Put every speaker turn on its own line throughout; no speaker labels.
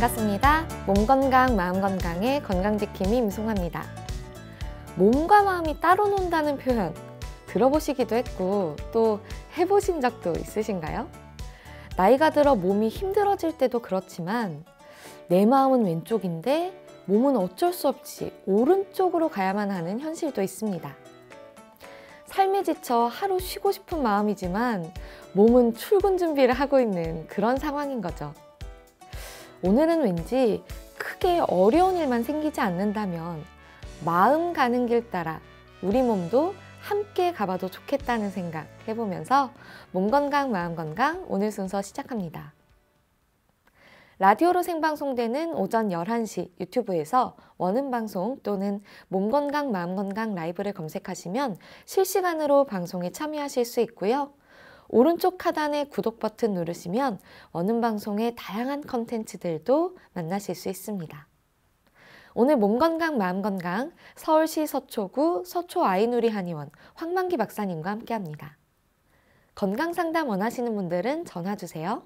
반갑습니다. 몸 건강, 마음 건강의 건강지킴이 임송합니다. 몸과 마음이 따로 논다는 표현 들어보시기도 했고 또 해보신 적도 있으신가요? 나이가 들어 몸이 힘들어질 때도 그렇지만 내 마음은 왼쪽인데 몸은 어쩔 수 없이 오른쪽으로 가야만 하는 현실도 있습니다. 삶에 지쳐 하루 쉬고 싶은 마음이지만 몸은 출근 준비를 하고 있는 그런 상황인 거죠. 오늘은 왠지 크게 어려운 일만 생기지 않는다면 마음 가는 길 따라 우리 몸도 함께 가봐도 좋겠다는 생각 해보면서 몸 건강, 마음 건강 오늘 순서 시작합니다. 라디오로 생방송되는 오전 11시 유튜브에서 원음방송 또는 몸건강 마음건강 라이브를 검색하시면 실시간으로 방송에 참여하실 수 있고요. 오른쪽 하단의 구독 버튼 누르시면 어느 방송의 다양한 컨텐츠들도 만나실 수 있습니다. 오늘 몸건강 마음건강 서울시 서초구 서초아이누리 한의원 황만기 박사님과 함께합니다. 건강상담 원하시는 분들은 전화주세요.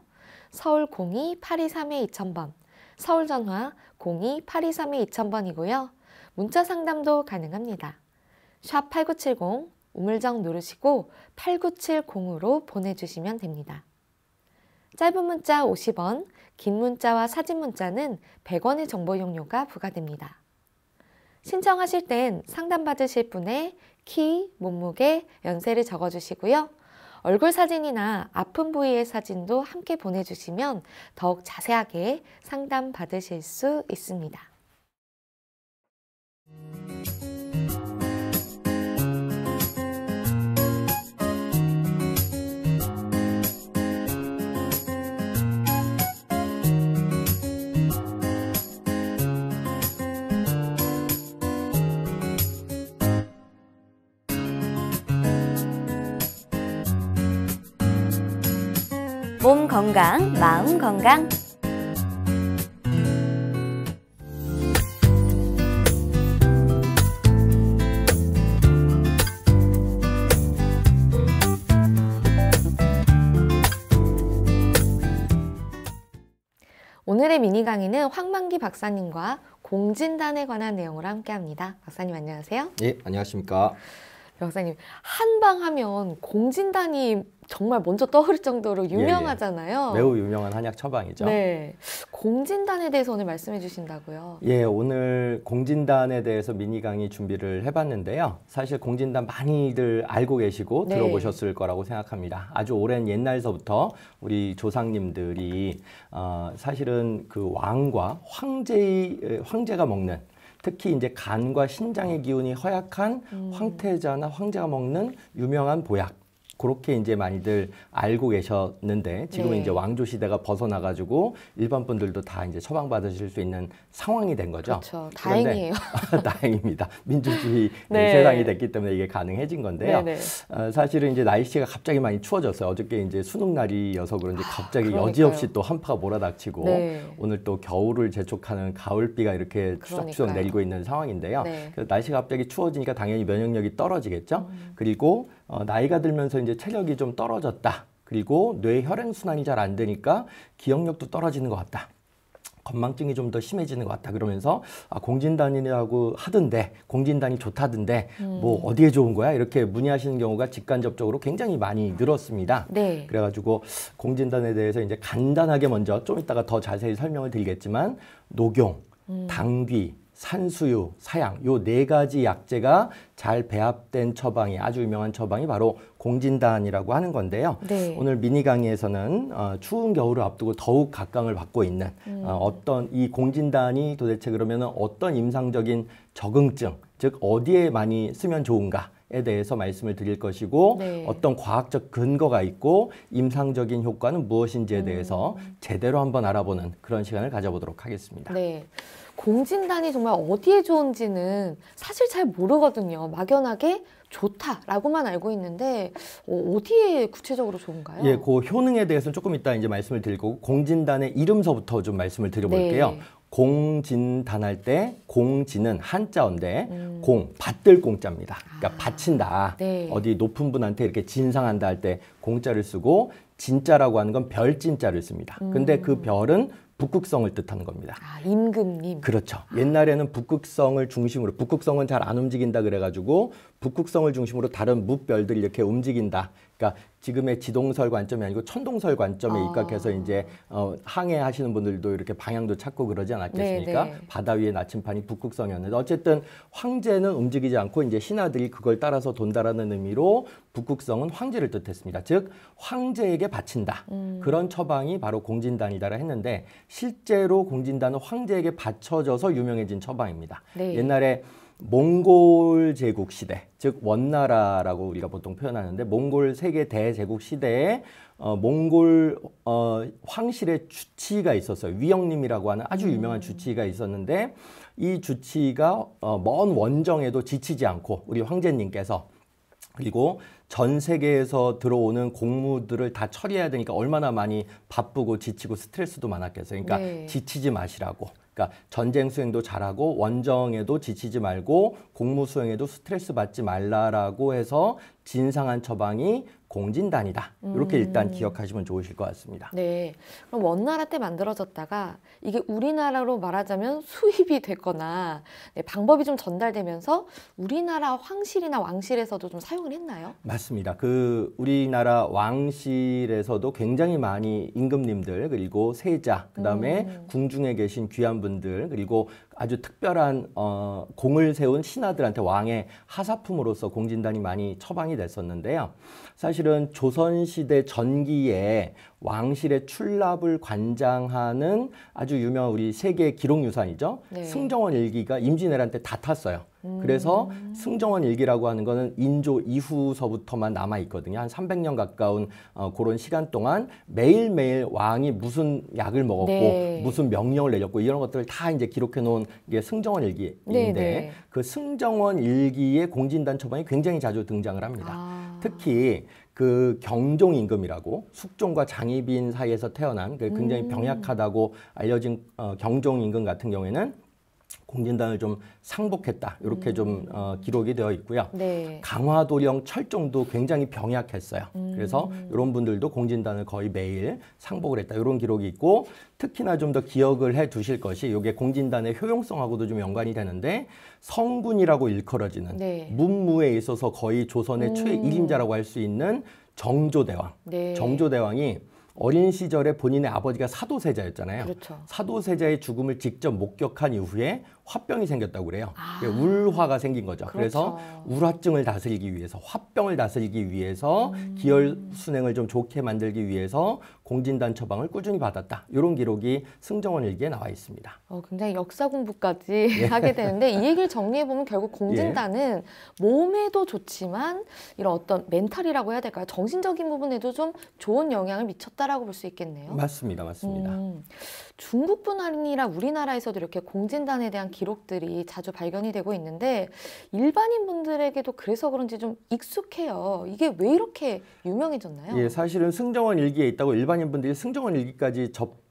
서울 02-823-2000번, 서울전화 02-823-2000번이고요. 문자 상담도 가능합니다. 샵 8970, 우물정 누르시고 8 9 7 0으로 보내주시면 됩니다. 짧은 문자 50원, 긴 문자와 사진 문자는 100원의 정보 용료가 부과됩니다. 신청하실 땐 상담받으실 분의 키, 몸무게, 연세를 적어주시고요. 얼굴 사진이나 아픈 부위의 사진도 함께 보내주시면 더욱 자세하게 상담 받으실 수 있습니다.
몸 건강, 마음
건강. 오늘의 미니 강의는 황만기 박사님과 공진단에 관한 내용을 함께합니다. 박사님 안녕하세요.
예, 안녕하십니까.
박사님 한방 하면 공진단이 정말 먼저 떠오를 정도로 유명하잖아요. 예, 예. 매우
유명한 한약 처방이죠. 네.
공진단에 대해서 오늘 말씀해 주신다고요.
예, 오늘 공진단에 대해서 미니 강의 준비를 해 봤는데요. 사실 공진단 많이들 알고 계시고 네. 들어보셨을 거라고 생각합니다. 아주 오랜 옛날서부터 우리 조상님들이 어, 사실은 그 왕과 황제의 황제가 먹는 특히 이제 간과 신장의 기운이 허약한 음. 황태자나 황제가 먹는 유명한 보약 그렇게 이제 많이들 알고 계셨는데 지금 네. 이제 왕조 시대가 벗어나 가지고 일반 분들도 다 이제 처방 받으실 수 있는 상황이 된 거죠. 그렇죠. 다행이에요. 다행입니다. 민주주의 네. 세상이 됐기 때문에 이게 가능해진 건데요. 네, 네. 어, 사실은 이제 날씨가 갑자기 많이 추워졌어요. 어저께 이제 수능 날이어서 그런지 아, 갑자기 아, 여지없이 또 한파가 몰아닥치고 네. 오늘 또 겨울을 재촉하는 가을비가 이렇게 추적추적 내리고 있는 상황인데요. 네. 그래서 날씨가 갑자기 추워지니까 당연히 면역력이 떨어지겠죠. 음. 그리고 어, 나이가 들면서 이제 체력이 좀 떨어졌다. 그리고 뇌 혈행 순환이 잘 안 되니까 기억력도 떨어지는 것 같다. 건망증이 좀 더 심해지는 것 같다 그러면서 아, 공진단이라고 하던데 공진단이 좋다던데 음. 뭐 어디에 좋은 거야 이렇게 문의하시는 경우가 직간접적으로 굉장히 많이 늘었습니다. 네. 그래가지고 공진단에 대해서 이제 간단하게 먼저 좀 이따가 더 자세히 설명을 드리겠지만 녹용, 음. 당귀, 산수유, 사양 요 네 가지 약재가 잘 배합된 처방이 아주 유명한 처방이 바로 공진단이라고 하는 건데요. 네. 오늘 미니 강의에서는 어, 추운 겨울을 앞두고 더욱 각광을 받고 있는 어, 음. 어, 어떤 이 공진단이 도대체 그러면 어떤 임상적인 적응증, 즉 어디에 많이 쓰면 좋은가 에 대해서 말씀을 드릴 것이고 네. 어떤 과학적 근거가 있고 임상적인 효과는 무엇인지에 음. 대해서 음. 제대로 한번 알아보는 그런 시간을 가져보도록 하겠습니다.
네. 공진단이 정말 어디에 좋은지는 사실 잘 모르거든요. 막연하게 좋다라고만 알고 있는데 어, 어디에 구체적으로 좋은가요? 예,
그 효능에 대해서는 조금 이따 이제 말씀을 드릴 거고 공진단의 이름서부터 좀 말씀을 드려볼게요. 네. 공진단할 때 공진은 한자인데 음. 공 받들 공자입니다. 그러니까 아. 바친다. 네. 어디 높은 분한테 이렇게 진상한다 할 때 공자를 쓰고 진짜라고 하는 건 별진자를 씁니다. 음. 근데 그 별은 북극성을 뜻하는 겁니다. 아,
임금님.
그렇죠. 옛날에는 북극성을 중심으로 북극성은 잘 안 움직인다 그래가지고 북극성을 중심으로 다른 무별들이 이렇게 움직인다. 그러니까 지금의 지동설 관점이 아니고 천동설 관점에 아. 입각해서 이제 어, 항해하시는 분들도 이렇게 방향도 찾고 그러지 않았겠습니까? 네네. 네. 바다 위에 나침판이 북극성이었는데 어쨌든 황제는 움직이지 않고 이제 신하들이 그걸 따라서 돈다라는 의미로 북극성은 황제를 뜻했습니다. 즉 황제에게 바친다. 음. 그런 처방이 바로 공진단이다라 했는데 실제로 공진단은 황제에게 바쳐져서 유명해진 처방입니다. 네. 옛날에 몽골 제국 시대, 즉 원나라라고 우리가 보통 표현하는데 몽골 세계 대제국 시대에 어, 몽골 어, 황실의 주치가 있었어요. 위영님이라고 하는 아주 음. 유명한 주치가 있었는데 이 주치가 어, 먼 원정에도 지치지 않고 우리 황제님께서 그리고 전 세계에서 들어오는 공무들을 다 처리해야 되니까 얼마나 많이 바쁘고 지치고 스트레스도 많았겠어요. 그러니까 네. 지치지 마시라고 그러니까 전쟁 수행도 잘하고 원정에도 지치지 말고 공무 수행에도 스트레스 받지 말라라고 해서 진상한 처방이 공진단이다. 이렇게 일단 음. 기억하시면 좋으실 것 같습니다.
네. 그럼 원나라 때 만들어졌다가 이게 우리나라로 말하자면 수입이 됐거나 네, 방법이 좀 전달되면서 우리나라 황실이나 왕실에서도 좀 사용을 했나요?
맞습니다. 그 우리나라 왕실에서도 굉장히 많이 임금님들 그리고 세자 그다음에 음. 궁중에 계신 귀한 분들 그리고 아주 특별한 어, 공을 세운 신하들한테 왕의 하사품으로서 공진단이 많이 처방이 됐었는데요. 사실은 조선시대 전기에 왕실의 출납을 관장하는 아주 유명한 우리 세계 기록유산이죠. 네. 승정원 일기가 임진왜란 때 다 탔어요. 그래서 음. 승정원 일기라고 하는 거는 인조 이후서부터만 남아 있거든요. 한 300년 가까운 어, 그런 시간 동안 매일매일 왕이 무슨 약을 먹었고 네. 무슨 명령을 내렸고 이런 것들을 다 이제 기록해 놓은 게 승정원 일기인데 네, 네. 그 승정원 일기의 공진단 처방이 굉장히 자주 등장을 합니다. 아. 특히 그 경종 임금이라고 숙종과 장희빈 사이에서 태어난 굉장히 음. 병약하다고 알려진 어, 경종 임금 같은 경우에는 공진단을좀 상복했다 이렇게 음. 좀 어, 기록이 되어 있고요. 네. 강화도령 철종도 굉장히 병약했어요. 음. 그래서 이런 분들도 공진단을 거의 매일 상복을 했다 이런 기록이 있고 특히나 좀 더 기억을 해 두실 것이 이게 공진단의 효용성하고도 좀 연관이 되는데 성군이라고 일컬어지는 네. 문무에 있어서 거의 조선의 음. 최일임자라고 할 수 있는 정조대왕. 네. 정조대왕이 어린 시절에 본인의 아버지가 사도세자였잖아요. 그렇죠. 사도세자의 죽음을 직접 목격한 이후에 화병이 생겼다고 그래요. 아. 울화가 생긴 거죠. 그렇죠. 그래서 울화증을 다스리기 위해서 화병을 다스리기 위해서 음. 기혈 순행을 좀 좋게 만들기 위해서 공진단 처방을 꾸준히 받았다. 이런 기록이 승정원 일기에 나와 있습니다.
어, 굉장히 역사 공부까지 예. 하게 되는데 이 얘기를 정리해 보면 결국 예. 공진단은 예. 몸에도 좋지만 이런 어떤 멘탈이라고 해야 될까요? 정신적인 부분에도 좀 좋은 영향을 미쳤다라고 볼 수 있겠네요.
맞습니다, 맞습니다. 음.
중국뿐 아니라 우리나라에서도 이렇게 공진단에 대한 기록들이 자주 발견이 되고 있는데 일반인분들에게도 그래서 그런지 좀 익숙해요. 이게 왜 이렇게 유명해졌나요? 예,
사실은 승정원 일기에 있다고 일반인분들이 승정원 일기까지 접접근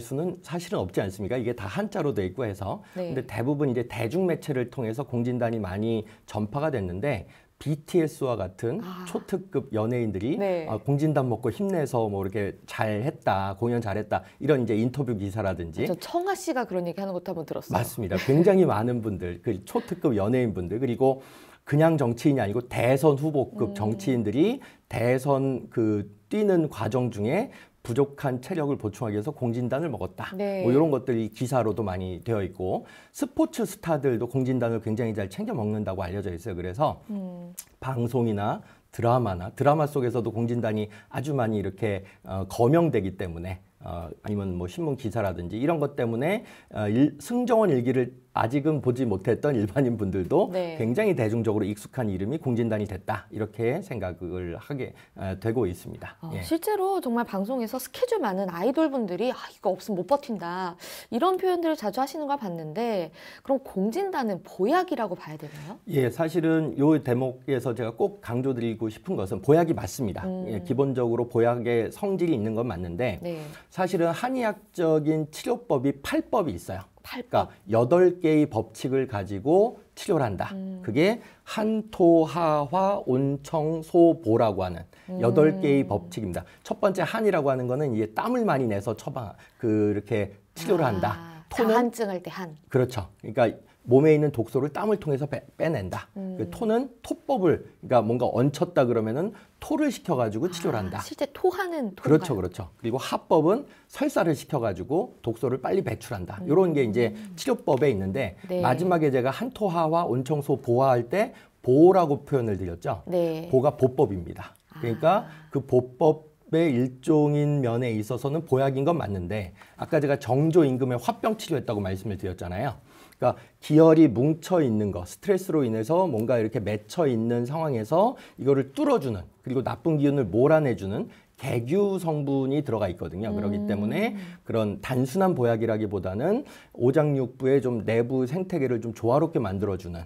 수는 사실은 없지 않습니까? 이게 다 한자로 돼 있고 해서. 네. 근데 대부분 이제 대중 매체를 통해서 공진단이 많이 전파가 됐는데 BTS와 같은 아. 초특급 연예인들이 네. 아, 공진단 먹고 힘내서 뭐 이렇게 잘했다 공연 잘했다 이런 이제 인터뷰 기사라든지 저 그렇죠.
청아 씨가 그런 얘기 하는 것도 한번 들었어요.
맞습니다. 굉장히 많은 분들 그 초특급 연예인 분들 그리고 그냥 정치인이 아니고 대선 후보급 음. 정치인들이 대선 그 뛰는 과정 중에 부족한 체력을 보충하기 위해서 공진단을 먹었다. 뭐 네. 뭐 이런 것들이 기사로도 많이 되어 있고 스포츠 스타들도 공진단을 굉장히 잘 챙겨 먹는다고 알려져 있어요. 그래서 음. 방송이나 드라마나 드라마 속에서도 공진단이 아주 많이 이렇게 어, 거명되기 때문에 어, 아니면 뭐 신문 기사라든지 이런 것 때문에 어, 일, 승정원 일기를 아직은 보지 못했던 일반인 분들도 네. 굉장히 대중적으로 익숙한 이름이 공진단이 됐다 이렇게 생각을 하게 되고 있습니다. 아, 예.
실제로 정말 방송에서 스케줄 많은 아이돌 분들이 아, 이거 없으면 못 버틴다 이런 표현들을 자주 하시는 걸 봤는데 그럼 공진단은 보약이라고 봐야 되나요?
예, 사실은 요 대목에서 제가 꼭 강조드리고 싶은 것은 보약이 맞습니다. 음. 예, 기본적으로 보약의 성질이 있는 건 맞는데 네. 사실은 한의학적인 치료법이 팔법이 있어요. 그러니까 여덟 개의 법칙을 가지고 치료를 한다. 음. 그게 한토하화 온청소보라고 하는 음. 여덟 음. 개의 법칙입니다. 첫 번째 한이라고 하는 거는 이게 땀을 많이 내서 처방 그렇게 치료를 아, 한다.
토는 한증할 때 한.
그렇죠. 그러니까 몸에 있는 독소를 땀을 통해서 빼, 낸다 음. 그 토는 토법을 그러니까 뭔가 얹혔다 그러면은 토를 시켜가지고 아, 치료를 한다. 아, 실제
토하는 토. 그렇죠,
그렇죠. 그리고 합법은 설사를 시켜가지고 독소를 빨리 배출한다. 음. 이런 게 이제 치료법에 있는데 네. 마지막에 제가 한토하와 온청소 보화할 때 보라고 호 표현을 드렸죠. 네. 보가 보법입니다. 그러니까 아. 그 보법 의 일종인 면에 있어서는 보약인 건 맞는데 아까 제가 정조 임금의 화병 치료했다고 말씀을 드렸잖아요. 그러니까 기혈이 뭉쳐 있는 거, 스트레스로 인해서 뭔가 이렇게 맺혀 있는 상황에서 이거를 뚫어주는 그리고 나쁜 기운을 몰아내주는 개규 성분이 들어가 있거든요. 음. 그렇기 때문에 그런 단순한 보약이라기보다는 오장육부의 좀 내부 생태계를 좀 조화롭게 만들어주는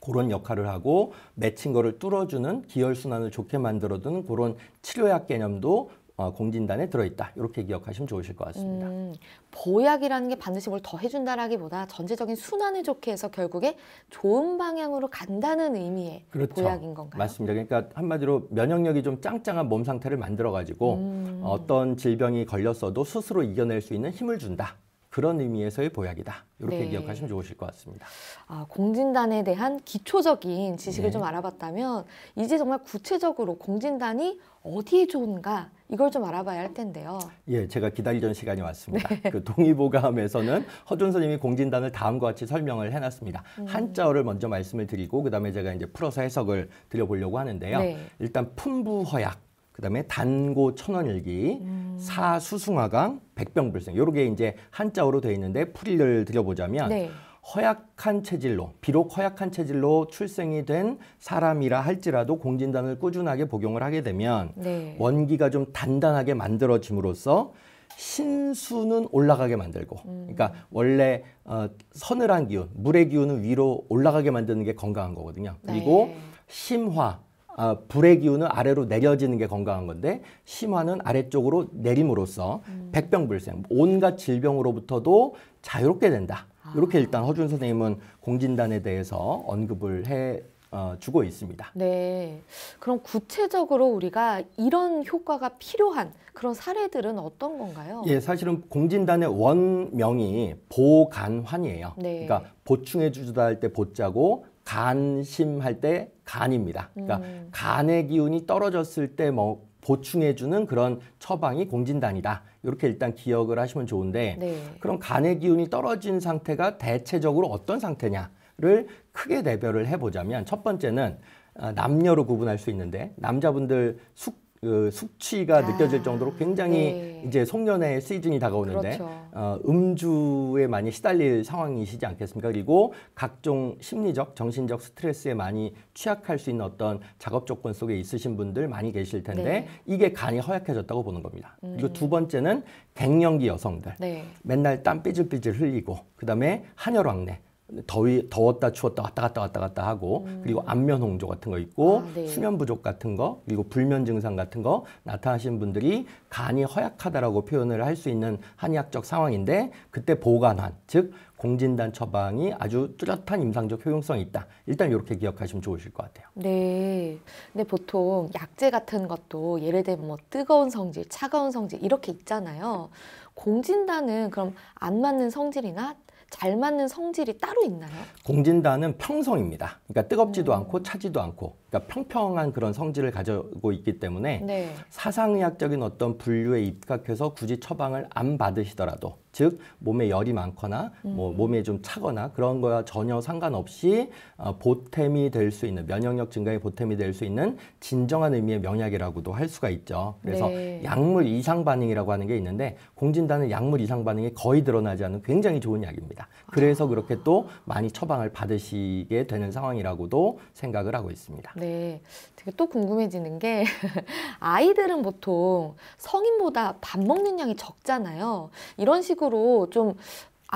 그런 역할을 하고 맺힌 거를 뚫어주는 기혈순환을 좋게 만들어주는 그런 치료약 개념도 어, 공진단에 들어있다. 이렇게 기억하시면 좋으실 것
같습니다. 음, 보약이라는 게 반드시 뭘 더 해준다라기보다 전체적인 순환을 좋게 해서 결국에 좋은 방향으로 간다는 의미의 그렇죠. 보약인 건가요?
맞습니다. 그러니까 한마디로 면역력이 좀 짱짱한 몸 상태를 만들어가지고 음. 어떤 질병이 걸렸어도 스스로 이겨낼 수 있는 힘을 준다. 그런 의미에서의 보약이다. 이렇게 네. 기억하시면 좋으실 것 같습니다.
아, 공진단에 대한 기초적인 지식을 네. 좀 알아봤다면 이제 정말 구체적으로 공진단이 어디에 좋은가 이걸 좀 알아봐야 할 텐데요.
예, 제가 기다리던 시간이 왔습니다. 네. 그 동의보감에서는 허준 선생님이 공진단을 다음과 같이 설명을 해놨습니다. 음. 한자어를 먼저 말씀을 드리고 그다음에 제가 이제 풀어서 해석을 드려보려고 하는데요. 네. 일단 품부허약 그다음에 단고 천원일기, 음. 사수승화강, 백병불생 요렇게 이제 한자어로 돼 있는데 풀이를 드려보자면 네. 허약한 체질로 비록 허약한 체질로 출생이 된 사람이라 할지라도 공진단을 꾸준하게 복용을 하게 되면 네. 원기가 좀 단단하게 만들어짐으로써 신수는 올라가게 만들고 음. 그러니까 원래 어, 서늘한 기운 물의 기운은 위로 올라가게 만드는 게 건강한 거거든요 네. 그리고 네. 심화 어, 불의 기운은 아래로 내려지는 게 건강한 건데 심화는 아래쪽으로 내림으로써 음. 백병불생 온갖 질병으로부터도 자유롭게 된다. 아. 이렇게 일단 허준 선생님은 공진단에 대해서 언급을 해 어, 주고 있습니다.
네. 그럼 구체적으로 우리가 이런 효과가 필요한 그런 사례들은 어떤 건가요? 예,
사실은 공진단의 원명이 보간환이에요. 네. 그러니까 보충해 주다 할 때 보자고 간심할 때 간입니다. 그러니까 음. 간의 기운이 떨어졌을 때 뭐 보충해주는 그런 처방이 공진단이다. 이렇게 일단 기억을 하시면 좋은데 네. 그럼 간의 기운이 떨어진 상태가 대체적으로 어떤 상태냐를 크게 대별을 해보자면 첫 번째는 아, 남녀로 구분할 수 있는데 남자분들 숙그 숙취가 아, 느껴질 정도로 굉장히 네. 이제 송년회 시즌이 다가오는데 그렇죠. 어, 음주에 많이 시달릴 상황이시지 않겠습니까? 그리고 각종 심리적, 정신적 스트레스에 많이 취약할 수 있는 어떤 작업 조건 속에 있으신 분들 많이 계실 텐데 네. 이게 간이 허약해졌다고 보는 겁니다. 음. 그리고 두 번째는 갱년기 여성들 네. 맨날 땀 삐질삐질 흘리고 그다음에 한혈 왕래 더위 더웠다 추웠다 왔다 갔다 왔다 갔다 하고 음. 그리고 안면 홍조 같은 거 있고 아, 네. 수면 부족 같은 거 그리고 불면 증상 같은 거 나타나신 분들이 간이 허약하다라고 표현을 할 수 있는 한의학적 상황인데 그때 보관환 즉 공진단 처방이 아주 뚜렷한 임상적 효용성이 있다. 일단 이렇게 기억하시면 좋으실 것 같아요.
네. 근데 보통 약재 같은 것도 예를 들면 뭐 뜨거운 성질, 차가운 성질 이렇게 있잖아요. 공진단은 그럼 안 맞는 성질이나 잘 맞는 성질이 따로 있나요?
공진단은 평성입니다. 그러니까 뜨겁지도 음. 않고 차지도 않고 그러니까 평평한 그런 성질을 가지고 있기 때문에 네. 사상의학적인 어떤 분류에 입각해서 굳이 처방을 안 받으시더라도 즉 몸에 열이 많거나 뭐 음. 뭐 몸에 좀 차거나 그런 거와 전혀 상관없이 어, 보탬이 될 수 있는 면역력 증가에 보탬이 될 수 있는 진정한 의미의 명약이라고도 할 수가 있죠. 그래서 네. 약물 이상 반응이라고 하는 게 있는데 공진단은 약물 이상 반응이 거의 드러나지 않는 굉장히 좋은 약입니다. 그래서 아. 그렇게 또 많이 처방을 받으시게 되는 상황이라고도 생각을 하고 있습니다.
네, 되게 또 궁금해지는 게 아이들은 보통 성인보다 밥 먹는 양이 적잖아요. 이런 식으로 좀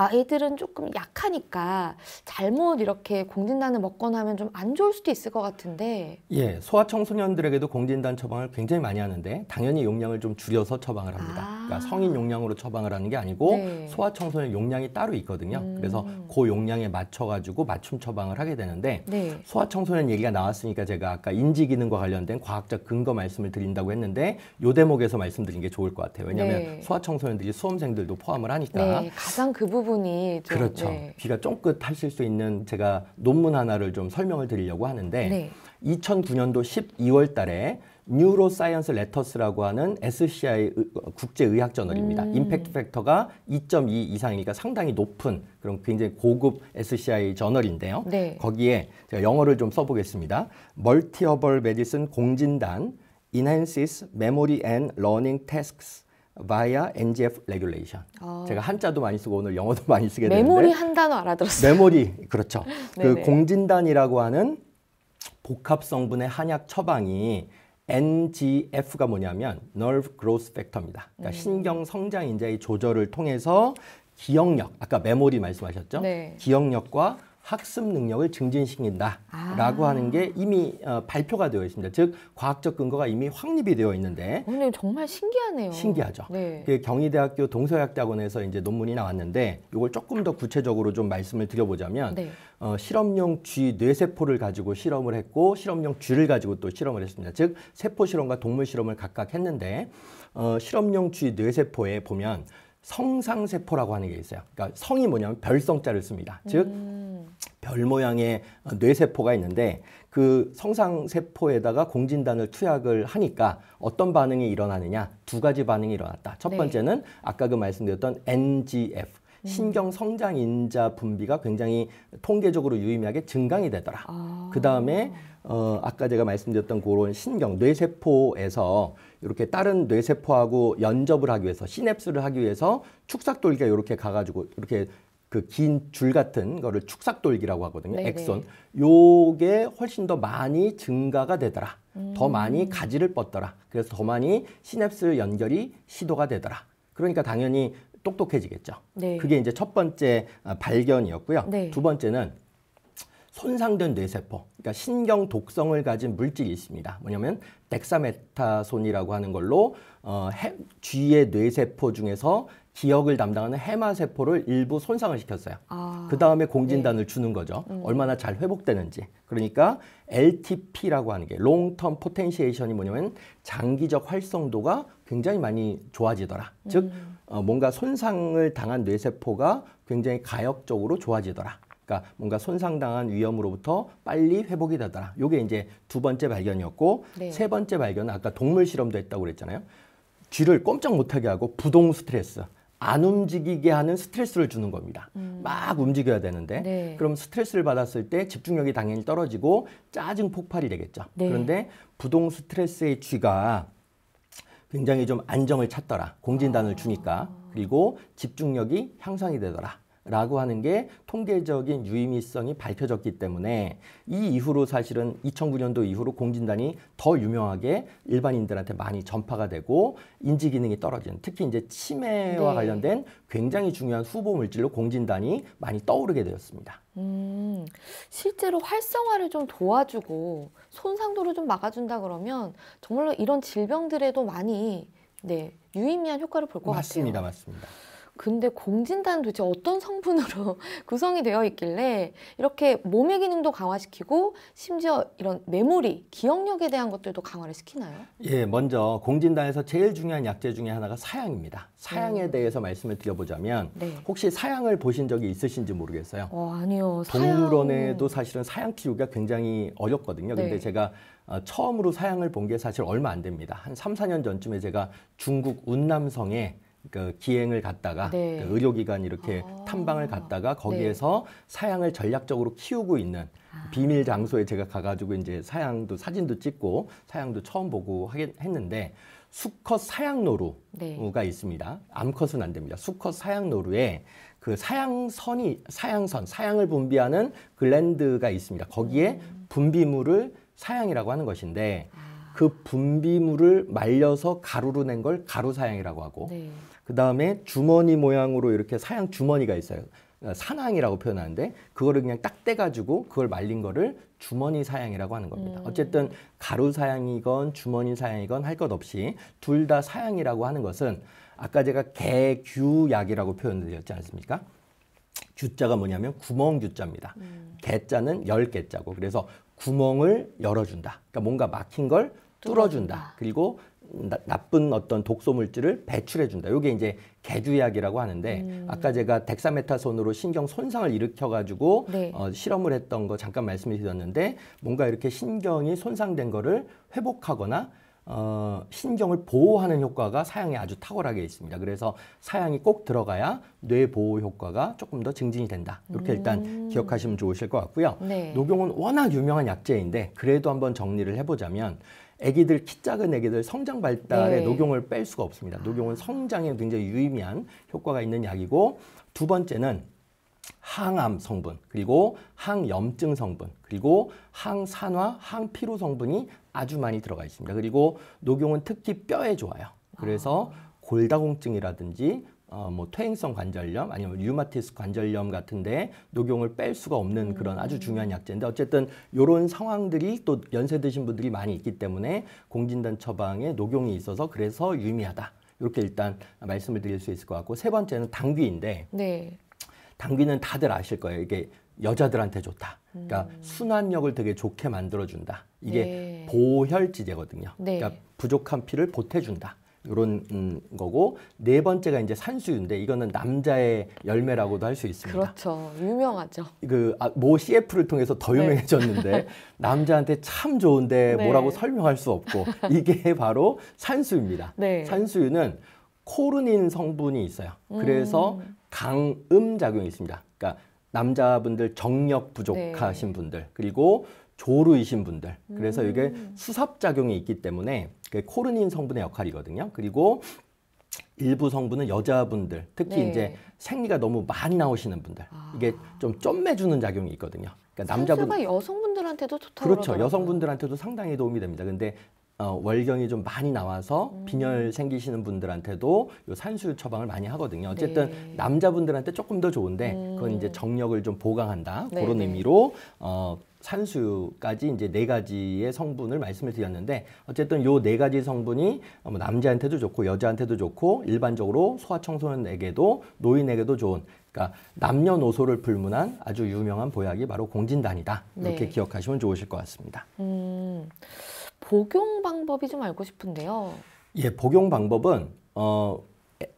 아이들은 조금 약하니까 잘못 이렇게 공진단을 먹거나 하면 좀 안 좋을 수도 있을 것 같은데.
예, 소아 청소년들에게도 공진단 처방을 굉장히 많이 하는데 당연히 용량을 좀 줄여서 처방을 합니다. 아. 그러니까 성인 용량으로 처방을 하는 게 아니고 네. 소아 청소년 용량이 따로 있거든요. 음. 그래서 그 용량에 맞춰 가지고 맞춤 처방을 하게 되는데 네. 소아 청소년 얘기가 나왔으니까 제가 아까 인지 기능과 관련된 과학적 근거 말씀을 드린다고 했는데 요 대목에서 말씀드린 게 좋을 것 같아요. 왜냐하면 네. 소아 청소년들이 수험생들도 포함을 하니까 네,
가장 그 부분 부분이 좀, 그렇죠. 네.
귀가 쫑긋하실 수 있는 제가 논문 하나를 좀 설명을 드리려고 하는데 네. 2009년도 12월 달에 뉴로사이언스 레터스라고 하는 SCI 어, 국제 의학 저널입니다. 음. 임팩트 팩터가 2.2 이상이니까 상당히 높은 그런 굉장히 고급 SCI 저널인데요. 네. 거기에 제가 영어를 좀 써보겠습니다. 멀티어벌 메디슨 공진단 Enhances Memory and Learning Tasks via NGF regulation. 아. 제가 한자도 많이 쓰고 오늘 영어도 많이 쓰게 되는데 메모리 한
단어 알아들었어요.
메모리 그렇죠. 그 공진단이라고 하는 복합 성분의 한약 처방이 NGF가 뭐냐면 nerve growth factor입니다. 그러니까 음. 신경 성장 인자의 조절을 통해서 기억력, 아까 메모리 말씀하셨죠? 네. 기억력과 학습 능력을 증진시킨다라고 아. 하는 게 이미 어, 발표가 되어 있습니다. 즉 과학적 근거가 이미 확립이 되어 있는데. 오늘 정말
신기하네요. 신기하죠. 네.
그 경희대학교 동서약대학원에서 이제 논문이 나왔는데 이걸 조금 더 구체적으로 좀 말씀을 드려보자면 네. 어, 실험용 쥐 뇌세포를 가지고 실험을 했고 실험용 쥐를 가지고 또 실험을 했습니다. 즉 세포 실험과 동물 실험을 각각 했는데 어, 실험용 쥐 뇌세포에 보면 성상세포라고 하는 게 있어요. 그러니까 성이 뭐냐면 별성자를 씁니다. 음. 즉, 별 모양의 뇌세포가 있는데 그 성상세포에다가 공진단을 투약을 하니까 어떤 반응이 일어나느냐 두 가지 반응이 일어났다. 첫 네. 번째는 아까 그 말씀드렸던 NGF. 음. 신경 성장 인자 분비가 굉장히 통계적으로 유의미하게 증강이 되더라. 아. 그 다음에 어, 아까 제가 말씀드렸던 그런 신경, 뇌세포에서 이렇게 다른 뇌세포하고 연접을 하기 위해서 시냅스를 하기 위해서 축삭돌기가 이렇게 가가지고 이렇게 그 긴 줄 같은 거를 축삭돌기라고 하거든요. 네네. 엑손. 요게 훨씬 더 많이 증가가 되더라. 음. 더 많이 가지를 뻗더라. 그래서 더 많이 시냅스 연결이 시도가 되더라. 그러니까 당연히 똑똑해지겠죠. 네. 그게 이제 첫 번째 아, 발견이었고요. 네. 두 번째는 손상된 뇌세포, 그러니까 신경 독성을 가진 물질이 있습니다. 뭐냐면 덱사메타손이라고 하는 걸로 어, 해, 쥐의 뇌세포 중에서 기억을 담당하는 해마세포를 일부 손상을 시켰어요. 아, 그 다음에 네. 공진단을 네. 주는 거죠. 음. 얼마나 잘 회복되는지. 그러니까 LTP라고 하는 게 롱텀 포텐시에이션이 뭐냐면 장기적 활성도가 굉장히 많이 좋아지더라. 음. 즉 어, 뭔가 손상을 당한 뇌세포가 굉장히 가역적으로 좋아지더라. 그러니까 뭔가 손상당한 위험으로부터 빨리 회복이 되더라. 요게 이제 두 번째 발견이었고 네. 세 번째 발견은 아까 동물 실험도 했다고 그랬잖아요. 쥐를 꼼짝 못하게 하고 부동 스트레스. 안 움직이게 하는 스트레스를 주는 겁니다.
음. 막
움직여야 되는데 네. 그럼 스트레스를 받았을 때 집중력이 당연히 떨어지고 짜증 폭발이 되겠죠. 네. 그런데 부동 스트레스의 쥐가 굉장히 좀 안정을 찾더라. 공진단을 아. 주니까 그리고 집중력이 향상이 되더라. 라고 하는 게 통계적인 유의미성이 밝혀졌기 때문에 이 이후로 사실은 2009년도 이후로 공진단이 더 유명하게 일반인들한테 많이 전파가 되고 인지 기능이 떨어지는 특히 이제 치매와 네. 관련된 굉장히 중요한 후보 물질로 공진단이 많이 떠오르게 되었습니다.
음, 실제로 활성화를 좀 도와주고 손상도를 좀 막아준다 그러면 정말로 이런 질병들에도 많이 네, 유의미한 효과를 볼 것 같아요. 맞습니다, 맞습니다. 근데 공진단 도대체 어떤 성분으로 구성이 되어 있길래 이렇게 몸의 기능도 강화시키고 심지어 이런 메모리, 기억력에 대한 것들도 강화를 시키나요?
예, 먼저 공진단에서 제일 중요한 약재 중에 하나가 사양입니다. 사양에 음. 대해서 말씀을 드려보자면 네. 혹시 사양을 보신 적이 있으신지 모르겠어요.
어, 아니요. 사양... 동물원에도
사실은 사양 키우기가 굉장히 어렵거든요. 근데 네. 제가 어, 처음으로 사양을 본 게 사실 얼마 안 됩니다. 한 3, 4년 전쯤에 제가 중국 운남성에 그 기행을 갔다가 네. 그 의료기관 이렇게 아. 탐방을 갔다가 네. 거기에서 네. 사양을 전략적으로 키우고 있는 아. 비밀 장소에 제가 가가지고 이제 사양도 사진도 찍고 사양도 처음 보고 하긴 했는데 수컷 사양노루가 네. 있습니다. 암컷은 안 됩니다. 수컷 사양노루에 그 사양선이 사양선 사양을 분비하는 글랜드가 있습니다. 거기에 음. 분비물을 사양이라고 하는 것인데 아. 그 분비물을 말려서 가루로 낸 걸 가루사양이라고 하고. 네. 그 다음에 주머니 모양으로 이렇게 사양 주머니가 있어요. 그러니까 사항이라고 표현하는데 그거를 그냥 딱 떼가지고 그걸 말린 거를 주머니 사양이라고 하는 겁니다. 음. 어쨌든 가루 사양이건 주머니 사양이건 할 것 없이 둘 다 사양이라고 하는 것은 아까 제가 개규약이라고 표현드렸지 않습니까? 규자가 뭐냐면 구멍 규자입니다. 음. 개자는 열 개자고 그래서 구멍을 열어준다. 그러니까 뭔가 막힌 걸 뚫어준다. 뚫어준다. 그리고 나, 쁜 어떤 독소 물질을 배출해 준다. 이게 이제 개주약이라고 하는데 음. 아까 제가 덱사메타손으로 신경 손상을 일으켜 가지고 네. 어, 실험을 했던 거 잠깐 말씀해 드렸는데 뭔가 이렇게 신경이 손상된 거를 회복하거나 어, 신경을 보호하는 효과가 사양에 아주 탁월하게 있습니다. 그래서 사양이 꼭 들어가야 뇌 보호 효과가 조금 더 증진이 된다. 이렇게 일단 음. 기억하시면 좋으실 것 같고요. 네. 녹용은 워낙 유명한 약재인데 그래도 한번 정리를 해보자면 애기들키 작은 애기들 성장 발달에 네. 녹용을 뺄 수가 없습니다. 녹용은 성장에 굉장히 유의미한 효과가 있는 약이고 두 번째는 항암 성분, 그리고 항염증 성분, 그리고 항산화, 항피로 성분이 아주 많이 들어가 있습니다. 그리고 녹용은 특히 뼈에 좋아요. 그래서 아. 골다공증이라든지 어, 뭐 퇴행성 관절염 아니면 뭐 류마티스 관절염 같은데 녹용을 뺄 수가 없는 그런 아주 음. 중요한 약제인데 어쨌든 요런 상황들이 또 연세 드신 분들이 많이 있기 때문에 공진단 처방에 녹용이 있어서 그래서 유미하다 이렇게 일단 말씀을 드릴 수 있을 것 같고 세 번째는 당귀인데 네. 당귀는 다들 아실 거예요 이게 여자들한테 좋다. 그러니까 음. 순환력을 되게 좋게 만들어준다. 이게 네. 보혈지제거든요. 네. 그러니까 부족한 피를 보태준다. 이런 음, 거고 네 번째가 이제 산수유인데 이거는 남자의 열매라고도 할 수 있습니다.
그렇죠. 유명하죠.
그모 아, CF를 통해서 더 네. 유명해졌는데 네. 남자한테 참 좋은데 네. 뭐라고 설명할 수 없고 이게 바로 산수유입니다. 네. 산수유는 코르닌 성분이 있어요. 그래서 음. 강음 작용이 있습니다. 그러니까 남자분들 정력 부족하신 네. 분들 그리고 조르이신 분들. 그래서 이게 음. 수삽 작용이 있기 때문에 코르닌 성분의 역할이거든요. 그리고 일부 성분은 여자분들, 특히 네. 이제 생리가 너무 많이 나오시는 분들, 아. 이게 좀 쫌매주는 작용이 있거든요. 그러니까 남자분
여성분들한테도 좋다 그렇죠. 그러더라고요.
여성분들한테도 상당히 도움이 됩니다. 근데 어, 월경이 좀 많이 나와서 음. 빈혈 생기시는 분들한테도 요 산수 처방을 많이 하거든요. 어쨌든 네. 남자분들한테 조금 더 좋은데 음. 그건 이제 정력을 좀 보강한다 네, 그런 네. 의미로 어, 산수까지 이제 네 가지의 성분을 말씀을 드렸는데 어쨌든 요 네 가지 성분이 뭐 남자한테도 좋고 여자한테도 좋고 일반적으로 소아청소년에게도 노인에게도 좋은 그러니까 남녀노소를 불문한 아주 유명한 보약이 바로 공진단이다 이렇게 네. 기억하시면 좋으실 것 같습니다.
음, 복용 방법이 좀 알고 싶은데요.
예, 복용 방법은 어,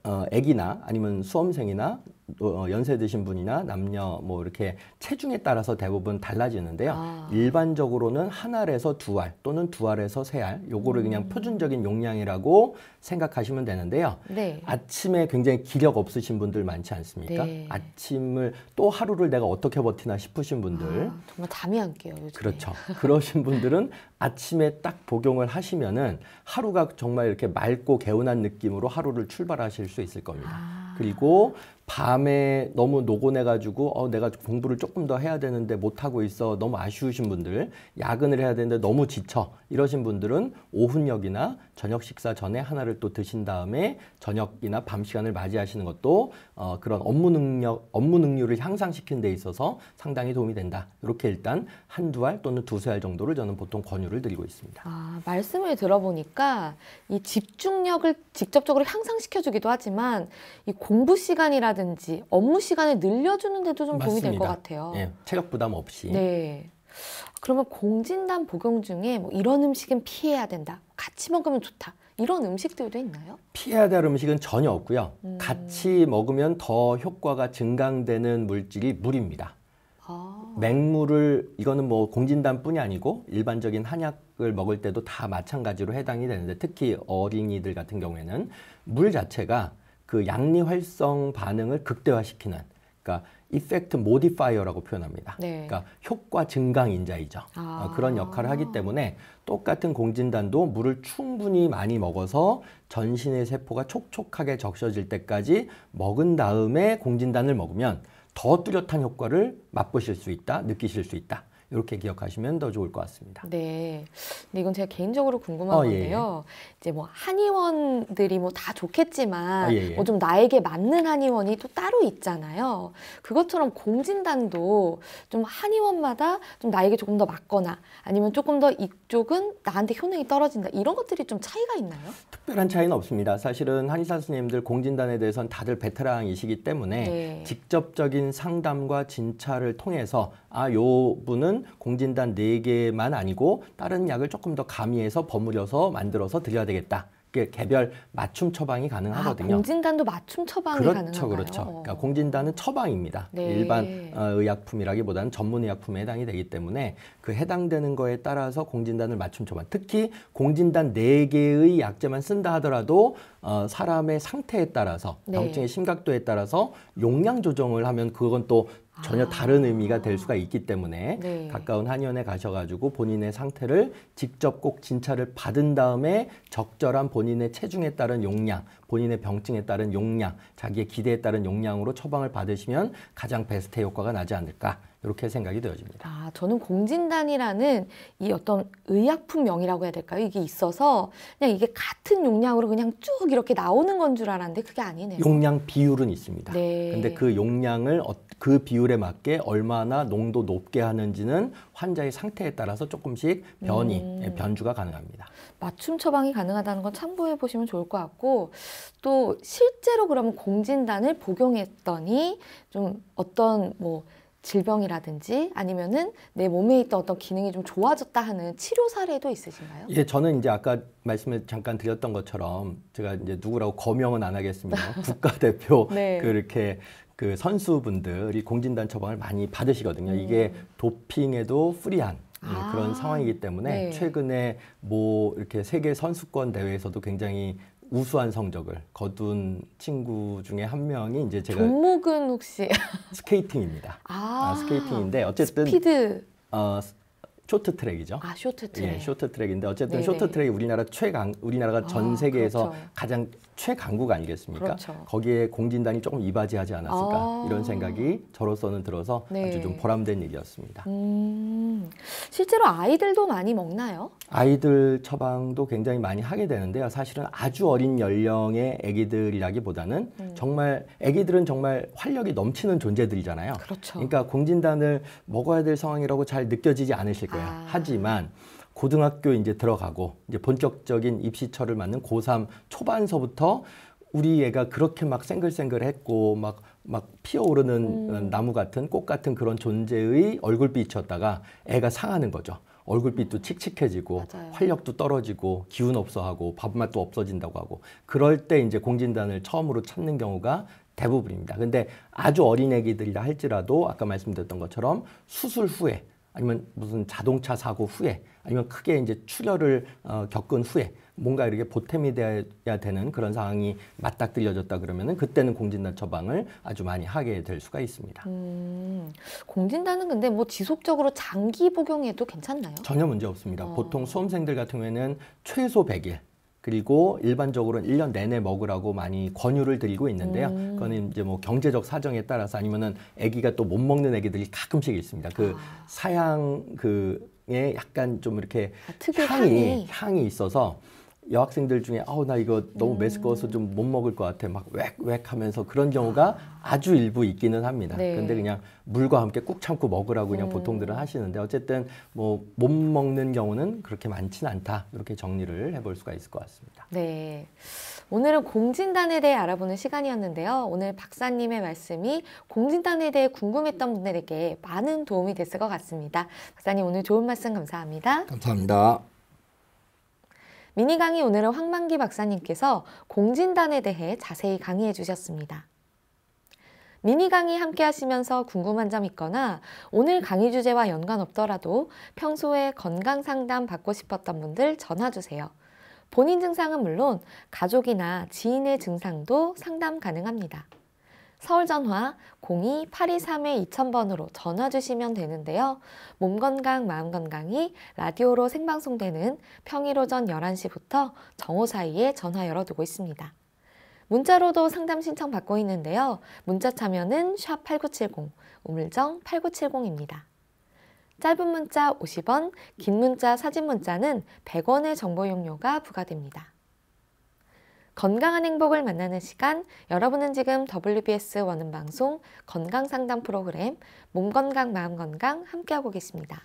어, 애기나 아니면 수험생이나 어, 어, 연세 드신 분이나 남녀 뭐 이렇게 체중에 따라서 대부분 달라지는데요. 아. 일반적으로는 한 알에서 두 알 또는 두 알에서 세 알 요거를 음. 그냥 표준적인 용량이라고 생각하시면 되는데요. 네. 아침에 굉장히 기력 없으신 분들 많지 않습니까? 네. 아침을 또 하루를 내가 어떻게 버티나 싶으신 분들 아,
정말 잠이 안 깨요. 요즘에.
그렇죠. 그러신 분들은 아침에 딱 복용을 하시면은 하루가 정말 이렇게 맑고 개운한 느낌으로 하루를 출발하실 수 있을 겁니다. 아. 그리고 밤에 너무 노곤해가지고 어, 내가 공부를 조금 더 해야 되는데 못하고 있어 너무 아쉬우신 분들 야근을 해야 되는데 너무 지쳐 이러신 분들은 오후녘이나 저녁 식사 전에 하나를 또 드신 다음에 저녁이나 밤 시간을 맞이하시는 것도 어, 그런 업무 능력 업무 능률을 향상시키는 데 있어서 상당히 도움이 된다 이렇게 일단 한두 알 또는 두 세 알 정도를 저는 보통 권유를 드리고 있습니다
아, 말씀을 들어보니까 이 집중력을 직접적으로 향상시켜주기도 하지만 이 공부 시간이라 강화든지 업무 시간을 늘려주는 데도 좀 도움이 될 것 같아요. 예,
체력 부담 없이.
네. 그러면 공진단 복용 중에 뭐 이런 음식은 피해야 된다. 같이 먹으면 좋다. 이런 음식들도 있나요?
피해야 될 음식은 전혀 없고요. 음. 같이 먹으면 더 효과가 증강되는 물질이 물입니다. 아. 맹물을 이거는 뭐 공진단뿐이 아니고 일반적인 한약을 먹을 때도 다 마찬가지로 해당이 되는데 특히 어린이들 같은 경우에는 물 자체가 그 양리 활성 반응을 극대화시키는 그러니까 이펙트 모디파이어라고 표현합니다. 네. 그러니까 효과 증강 인자이죠. 아. 어, 그런 역할을 하기 때문에 똑같은 공진단도 물을 충분히 많이 먹어서 전신의 세포가 촉촉하게 적셔질 때까지 먹은 다음에 공진단을 먹으면 더 뚜렷한 효과를 맛보실 수 있다, 느끼실 수 있다. 이렇게 기억하시면 더 좋을 것 같습니다.
네. 근데 이건 제가 개인적으로 궁금한 어, 예, 예. 건데요. 이제 뭐 한의원들이 뭐 다 좋겠지만 어, 예. 예. 뭐좀 나에게 맞는 한의원이 또 따로 있잖아요. 그것처럼 공진단도 좀 한의원마다 좀 나에게 조금 더 맞거나 아니면 조금 더 이쪽은 나한테 효능이 떨어진다 이런 것들이 좀 차이가 있나요?
특별한 차이는 없습니다. 사실은 한의사 선생님들 공진단에 대해서는 다들 베테랑이시기 때문에 네. 직접적인 상담과 진찰을 통해서 아, 요 분은 공진단 4개만 아니고 다른 약을 조금 더 가미해서 버무려서 만들어서 드려야 되겠다. 개별 맞춤 처방이 가능하거든요. 아,
공진단도 맞춤 처방이 그렇죠, 가능한가요? 그렇죠. 어. 그러니까
공진단은 처방입니다. 네. 일반 어, 의약품이라기보다는 전문 의약품에 해당이 되기 때문에 그 해당되는 거에 따라서 공진단을 맞춤 처방. 특히 공진단 네개의 약제만 쓴다 하더라도 어, 사람의 상태에 따라서 병증의 네. 심각도에 따라서 용량 조정을 하면 그건 또 전혀 아. 다른 의미가 될 수가 있기 때문에 네. 가까운 한의원에 가셔가지고 본인의 상태를 직접 꼭 진찰을 받은 다음에 적절한 본인의 체중에 따른 용량, 본인의 병증에 따른 용량, 자기의 기대에 따른 용량으로 처방을 받으시면 가장 베스트 효과가 나지 않을까 이렇게 생각이 되어집니다.
아, 저는 공진단이라는 이 어떤 의약품명이라고 해야 될까요? 이게 있어서 그냥 이게 같은 용량으로 그냥 쭉 이렇게 나오는 건 줄 알았는데 그게 아니네요.
용량 비율은 있습니다.
네. 근데
그 용량을 어, 그 비율에 맞게 얼마나 농도 높게 하는지는 환자의 상태에 따라서 조금씩 변이, 음. 예, 변주가 가능합니다.
맞춤 처방이 가능하다는 건 참고해 보시면 좋을 것 같고 또 실제로 그러면 공진단을 복용했더니 좀 어떤 뭐 질병이라든지 아니면은 내 몸에 있던 어떤 기능이 좀 좋아졌다 하는 치료 사례도 있으신가요? 예,
저는 이제 아까 말씀을 잠깐 드렸던 것처럼 제가 이제 누구라고 거명은 안 하겠습니다. 국가대표 네. 그렇게 그 선수분들이 공진단 처방을 많이 받으시거든요. 음. 이게 도핑에도 프리한 예, 아. 그런 상황이기 때문에 네. 최근에 뭐 이렇게 세계 선수권 대회에서도 굉장히 우수한 성적을 거둔 친구 중에 한 명이 이제 제가
종목은 혹시
스케이팅입니다.
아, 아 스케이팅인데
어쨌든 스피드 어, 쇼트 트랙이죠. 아
쇼트 트랙. 예,
쇼트 트랙인데 어쨌든 네네. 쇼트 트랙이 우리나라 최강 우리나라가 아, 전 세계에서 그렇죠. 가장 최강국 아니겠습니까? 그렇죠. 거기에 공진단이 조금 이바지하지 않았을까 아. 이런 생각이 저로서는 들어서 네. 아주 좀 보람된 일이었습니다.
음, 실제로 아이들도 많이 먹나요?
아이들 처방도 굉장히 많이 하게 되는데요. 사실은 아주 어린 연령의 아기들이라기보다는 음. 정말 아기들은 정말 활력이 넘치는 존재들이잖아요. 그렇죠. 그러니까 공진단을 먹어야 될 상황이라고 잘 느껴지지 않으실 거예요. 거예요. 아. 하지만 고등학교 이제 들어가고 이제 본격적인 입시철을 맞는 고3 초반서부터 우리 애가 그렇게 막 생글생글했고 막 막 피어오르는 음. 나무 같은 꽃 같은 그런 존재의 얼굴빛이었다가 애가 상하는 거죠. 얼굴빛도 칙칙해지고 맞아요. 활력도 떨어지고 기운 없어하고 밥맛도 없어진다고 하고 그럴 때 이제 공진단을 처음으로 찾는 경우가 대부분입니다. 근데 아주 어린 애기들이라 할지라도 아까 말씀드렸던 것처럼 수술 후에 아니면 무슨 자동차 사고 후에 아니면 크게 이제 출혈을 어, 겪은 후에 뭔가 이렇게 보탬이 돼야 되는 그런 상황이 맞닥뜨려졌다 그러면은 그때는 공진단 처방을 아주 많이 하게 될 수가 있습니다.
음, 공진단은 근데 뭐 지속적으로 장기 복용해도 괜찮나요?
전혀 문제 없습니다. 어. 보통 수험생들 같은 경우에는 최소 100일 그리고 일반적으로는 1년 내내 먹으라고 많이 권유를 드리고 있는데요. 음. 그거는 이제 뭐 경제적 사정에 따라서 아니면은 아기가 또 못 먹는 아기들이 가끔씩 있습니다. 그 아. 사양 그에 약간 좀 이렇게 아, 향이 향이, 향이 있어서 여학생들 중에 아우 나 이거 너무 매스꺼워서 좀 못 먹을 것 같아 막 웩웩 하면서 그런 경우가 아주 일부 있기는 합니다. 네. 근데 그냥 물과 함께 꾹 참고 먹으라고 그냥 음. 보통들은 하시는데 어쨌든 뭐 못 먹는 경우는 그렇게 많진 않다 이렇게 정리를 해볼 수가 있을 것 같습니다.
네. 오늘은 공진단에 대해 알아보는 시간이었는데요. 오늘 박사님의 말씀이 공진단에 대해 궁금했던 분들에게 많은 도움이 됐을 것 같습니다. 박사님 오늘 좋은 말씀 감사합니다.
감사합니다.
미니 강의 오늘은 황만기 박사님께서 공진단에 대해 자세히 강의해 주셨습니다. 미니 강의 함께 하시면서 궁금한 점 있거나 오늘 강의 주제와 연관 없더라도 평소에 건강 상담 받고 싶었던 분들 전화 주세요. 본인 증상은 물론 가족이나 지인의 증상도 상담 가능합니다. 서울전화 02-823-2000번으로 전화 주시면 되는데요. 몸건강, 마음건강이 라디오로 생방송되는 평일 오전 11시부터 정오 사이에 전화 열어두고 있습니다. 문자로도 상담 신청 받고 있는데요. 문자 참여는 샵8970, 우물정 8970입니다. 짧은 문자 50원, 긴 문자, 사진 문자는 100원의 정보 용료가 부과됩니다. 건강한 행복을 만나는 시간 여러분은 지금 WBS 원음 방송 건강 상담 프로그램 몸 건강 마음 건강 함께하고 계십니다.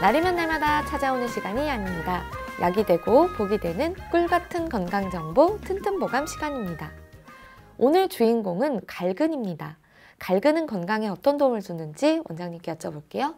날이면 날마다 찾아오는 시간이 아닙니다. 약이 되고 복이 되는 꿀 같은 건강 정보 튼튼 보감 시간입니다. 오늘 주인공은 갈근입니다. 갈근은 건강에 어떤 도움을 주는지 원장님께 여쭤볼게요.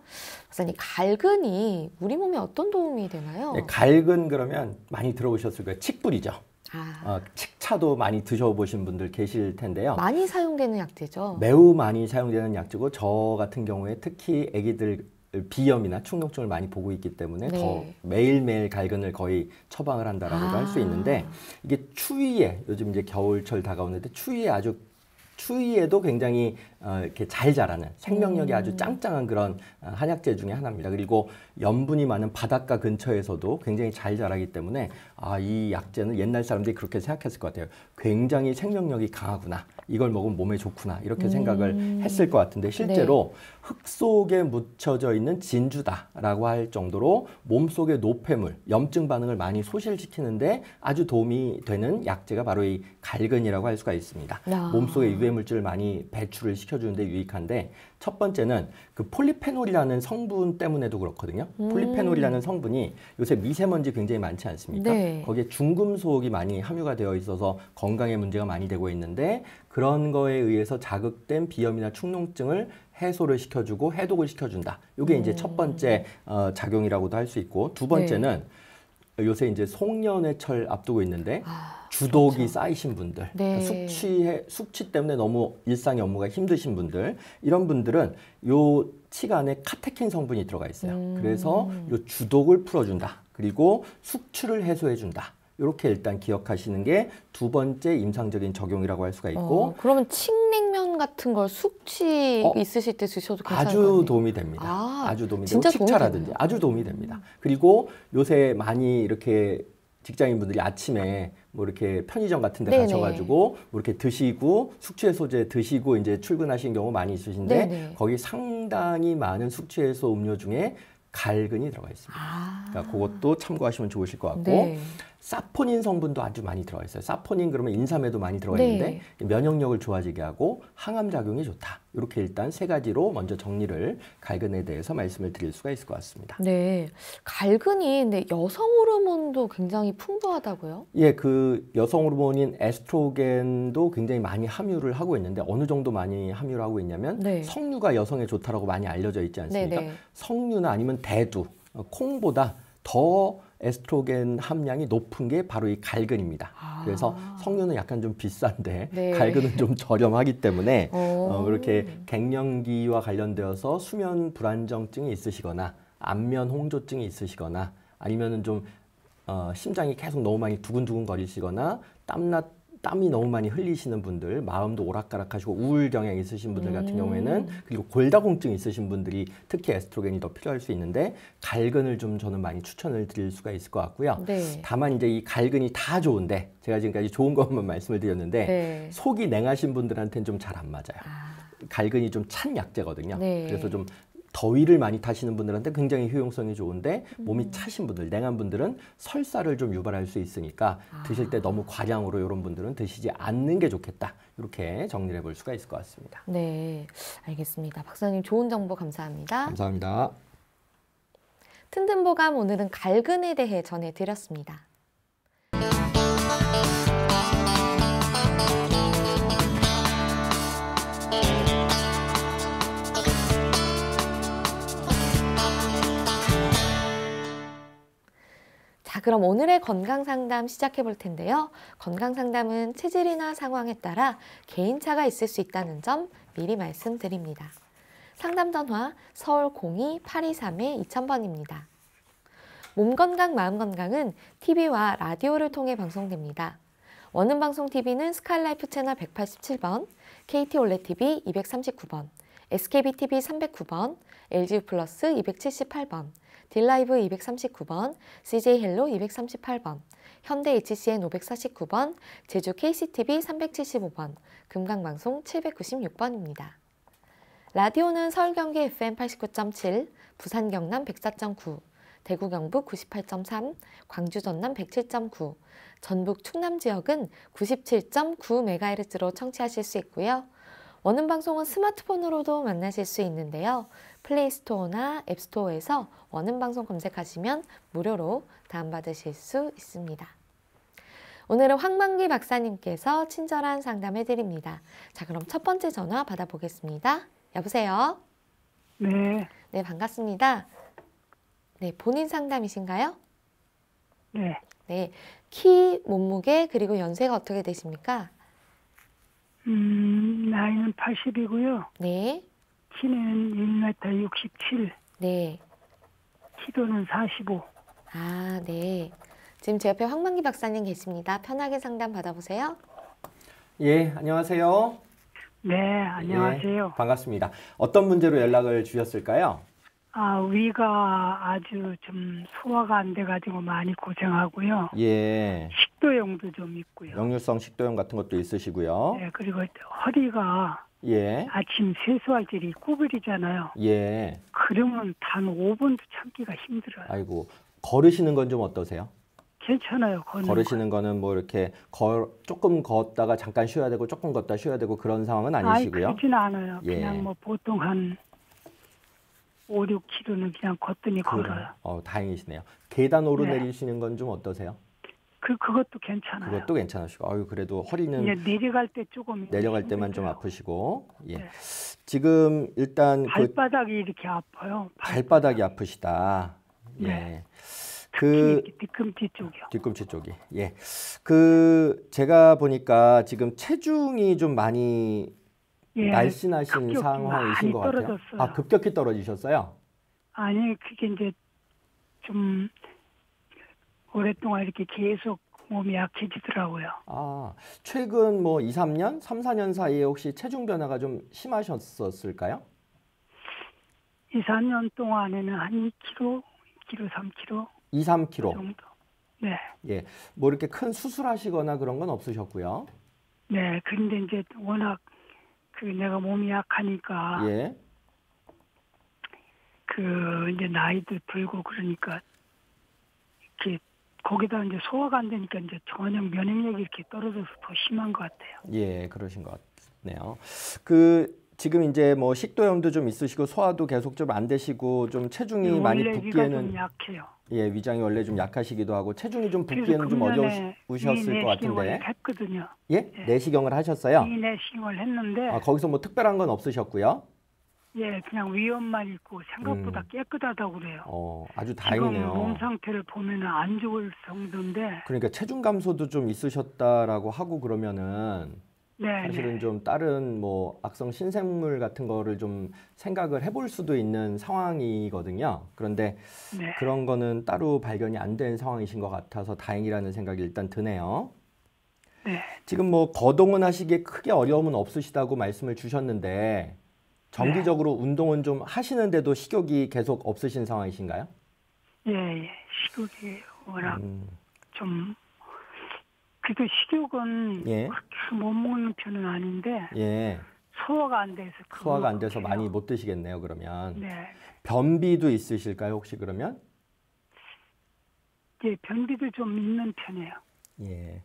선생님, 갈근이 우리 몸에 어떤 도움이 되나요? 네,
갈근 그러면 많이 들어보셨을 거예요. 칡뿌리죠. 아. 어, 칡차도 많이 드셔보신 분들 계실 텐데요.
많이 사용되는 약재죠.
매우 많이 사용되는 약재고 저 같은 경우에 특히 아기들 비염이나 축농증을 많이 보고 있기 때문에 네. 더 매일매일 갈근을 거의 처방을 한다라고도 아. 할수 있는데 이게 추위에 요즘 이제 겨울철 다가오는데 추위에 아주 추위에도 굉장히 어, 이렇게 잘 자라는 생명력이 음. 아주 짱짱한 그런 어, 한약재 중의 하나입니다. 그리고 염분이 많은 바닷가 근처에서도 굉장히 잘 자라기 때문에 아, 이 약재는 옛날 사람들이 그렇게 생각했을 것 같아요. 굉장히 생명력이 강하구나. 이걸 먹으면 몸에 좋구나. 이렇게 생각을 음. 했을 것 같은데 실제로 네. 흙 속에 묻혀져 있는 진주다라고 할 정도로 몸 속의 노폐물, 염증 반응을 많이 소실시키는데 아주 도움이 되는 약재가 바로 이 갈근이라고 할 수가 있습니다. 몸 속에 유해 물질을 많이 배출을 시키고 시켜주는데 유익한데 첫 번째는 그 폴리페놀이라는 성분 때문에도 그렇거든요. 음. 폴리페놀이라는 성분이 요새 미세먼지 굉장히 많지 않습니까? 네. 거기에 중금속이 많이 함유가 되어 있어서 건강에 문제가 많이 되고 있는데 그런 거에 의해서 자극된 비염이나 축농증을 해소를 시켜주고 해독을 시켜준다. 이게 음. 이제 첫 음. 번째 어, 작용이라고도 할 수 있고 두 네. 번째는 네. 요새 이제 송년회철 앞두고 있는데 아, 주독이 그렇죠. 쌓이신 분들, 네. 그러니까 숙취에 숙취 때문에 너무 일상의 업무가 힘드신 분들 이런 분들은 요 치간에 카테킨 성분이 들어가 있어요. 음. 그래서 요 주독을 풀어준다. 그리고 숙취를 해소해준다. 이렇게 일단 기억하시는 게 두 번째 임상적인 적용이라고 할 수가 있고 어,
그러면 칡냉면 같은 걸 숙취 어, 있으실 때 드셔도 괜찮아요. 아, 아주 도움이 됩니다. 아,
주 도움이 되고 식차라든지 아주 도움이 됩니다. 그리고 요새 많이 이렇게 직장인분들이 아침에 뭐 이렇게 편의점 같은 데 네네. 가셔가지고 뭐 이렇게 드시고 숙취해소제 드시고 이제 출근하시는 경우 많이 있으신데 네네. 거기 상당히 많은 숙취해소 음료 중에 갈근이 들어가 있습니다. 아. 그러니까 그것도 참고하시면 좋으실 것 같고 네. 사포닌 성분도 아주 많이 들어 있어요. 사포닌 그러면 인삼에도 많이 들어 있는데 네. 면역력을 좋아지게 하고 항암 작용이 좋다. 이렇게 일단 세 가지로 먼저 정리를 갈근에 대해서 말씀을 드릴 수가 있을 것 같습니다.
네, 갈근이 근 여성 호르몬도 굉장히 풍부하다고요?
예, 그 여성 호르몬인 에스트로겐도 굉장히 많이 함유를 하고 있는데 어느 정도 많이 함유를 하고 있냐면 네. 성류가 여성에 좋다라고 많이 알려져 있지 않습니까? 네네. 네. 성류나 아니면 대두 어, 콩보다 더 에스트로겐 함량이 높은 게 바로 이 갈근입니다. 아. 그래서 석류는 약간 좀 비싼데 네. 갈근은 좀 저렴하기 때문에 어, 이렇게 갱년기와 관련되어서 수면 불안정증이 있으시거나 안면 홍조증이 있으시거나 아니면은 좀 어, 심장이 계속 너무 많이 두근두근 거리시거나 땀나 땀이 너무 많이 흘리시는 분들, 마음도 오락가락하시고 우울 경향이 있으신 분들 같은 음. 경우에는 그리고 골다공증 있으신 분들이 특히 에스트로겐이 더 필요할 수 있는데 갈근을 좀 저는 많이 추천을 드릴 수가 있을 것 같고요. 네. 다만 이제 이 갈근이 다 좋은데 제가 지금까지 좋은 것만 말씀을 드렸는데 네. 속이 냉하신 분들한테는 좀 잘 안 맞아요. 아. 갈근이 좀 찬 약재거든요. 네. 그래서 좀 더위를 많이 타시는 분들한테 굉장히 효용성이 좋은데 음. 몸이 차신 분들, 냉한 분들은 설사를 좀 유발할 수 있으니까 아. 드실 때 너무 과량으로 이런 분들은 드시지 않는 게 좋겠다. 이렇게 정리해 를볼 수가 있을 것 같습니다.
네, 알겠습니다. 박사님 좋은 정보 감사합니다.
감사합니다.
튼튼보감 오늘은 갈근에 대해 전해드렸습니다. 그럼 오늘의 건강 상담 시작해 볼 텐데요. 건강 상담은 체질이나 상황에 따라 개인차가 있을 수 있다는 점 미리 말씀드립니다. 상담 전화 서울 02-823-2000번입니다. 몸 건강, 마음 건강은 TV와 라디오를 통해 방송됩니다. 원음방송 TV는 스카라이프 채널 187번, KT 올레 TV 239번, SKB TV 309번, LG 플러스 278번, 딜라이브 239번, CJ 헬로 238번, 현대 HCN 549번, 제주 KCTV 375번, 금강방송 796번입니다. 라디오는 서울 경기 FM 89.7, 부산 경남 104.9, 대구 경북 98.3, 광주 전남 107.9, 전북 충남 지역은 97.9MHz로 청취하실 수 있고요. 원음 방송은 스마트폰으로도 만나실 수 있는데요. 플레이스토어나 앱스토어에서 원음방송 검색하시면 무료로 다운받으실 수 있습니다. 오늘은 황만기 박사님께서 친절한 상담해드립니다. 자 그럼 첫 번째 전화 받아보겠습니다. 여보세요? 네. 네 반갑습니다. 네 본인 상담이신가요? 네. 네. 키, 몸무게, 그리고 연세가 어떻게 되십니까?
음, 나이는 80이고요. 네. 키는 1m 67. 네. 키도는 45. 아, 네. 지금
제 옆에 황만기 박사님 계십니다. 편하게 상담 받아보세요.
예, 안녕하세요.
네, 안녕하세요. 예,
반갑습니다. 어떤 문제로 연락을 주셨을까요?
아, 위가 아주 좀 소화가 안 돼가지고 많이 고생하고요.
예.
식도염도 좀 있고요.
역류성 식도염 같은 것도 있으시고요.
네, 그리고 허리가 예. 아침 세수할 일이 구불이잖아요. 예. 그러면 단 5분도 참기가 힘들어요.
아이고 걸으시는 건 좀 어떠세요?
괜찮아요. 걸으시는
뭐 거. 는뭐 이렇게 걸 조금 걷다가 잠깐 쉬어야 되고 조금 걷다 쉬어야 되고 그런 상황은 아니시고요. 아니, 그러진
않아요. 예. 그냥 뭐 보통 한 5, 6km는 그냥 걷더니 그래. 걸어요.
어, 다행이시네요. 계단 오르내리시는 네. 건좀 어떠세요?
그 그것도 괜찮아요. 그것도
괜찮으시고, 아유 그래도 허리는 예,
내려갈 때 조금 내려갈 때만 좀
아프시고, 예. 네. 지금 일단 그
발바닥이 그, 이렇게 아파요. 발바닥
발바닥이 아프시다. 네. 예. 네. 그, 그
뒤꿈치 쪽이요.
뒤꿈치 쪽이. 예. 그 제가 보니까 지금 체중이 좀 많이
예, 날씬하신 상황이신 것 같아요. 아, 떨어졌어요. 아
급격히 떨어지셨어요?
아니 그게 이제 좀 오랫동안 이렇게 계속 몸이 약해지더라고요.
아, 최근 뭐 2, 3년, 3, 4년 사이에 혹시 체중 변화가 좀 심하셨었을까요?
2, 3년 동안에는 한 2kg, 2kg, 3kg.
2, 3kg.
정도. 네.
예. 뭐 이렇게 큰 수술하시거나 그런 건 없으셨고요.
네. 근데 이제 워낙 그 내가 몸이 약하니까 예. 그 이제 나이도 들고 그러니까 이렇게 거기다 이제 소화가 안 되니까 이제 전합형 면역력이 이렇게 떨어져서 더 심한 것 같아요.
예, 그러신 것 같네요. 그 지금 이제 뭐 식도염도 좀 있으시고 소화도 계속 좀 안 되시고 좀 체중이 네, 많이 붓기에는 약해요. 예, 위장이 원래 좀 약하시기도 하고 체중이 좀 붓기에는 좀 어려우셨을 것 같은데. 네 했거든요. 예? 예? 네. 내시경을 네 하셨어요?
내시경을 했는데 아, 거기서
뭐 특별한 건 없으셨고요.
예, 그냥 위험만 있고 생각보다 음. 깨끗하다고 그래요.
어, 아주 다행이네요. 지금 몸
상태를 보면안 좋을 정도인데.
그러니까 체중 감소도 좀 있으셨다라고 하고 그러면은 네, 사실은 네. 좀 다른 뭐 악성 신생물 같은 거를 좀 생각을 해볼 수도 있는 상황이거든요. 그런데 네. 그런 거는 따로 발견이 안 된 상황이신 것 같아서 다행이라는 생각이 일단 드네요. 네. 지금 뭐 거동은 하시기에 크게 어려움은 없으시다고 말씀을 주셨는데 정기적으로 네. 운동은 좀 하시는데도 식욕이 계속 없으신 상황이신가요?
예, 예. 식욕이 워낙 음. 좀그래 식욕은 예. 그렇게 못 먹는 편은 아닌데 예. 소화가 안 돼서
소화가 안 돼서 많이 못 드시겠네요. 그러면 네. 변비도 있으실까요? 혹시 그러면?
예, 변비도 좀 있는 편이에요.
예.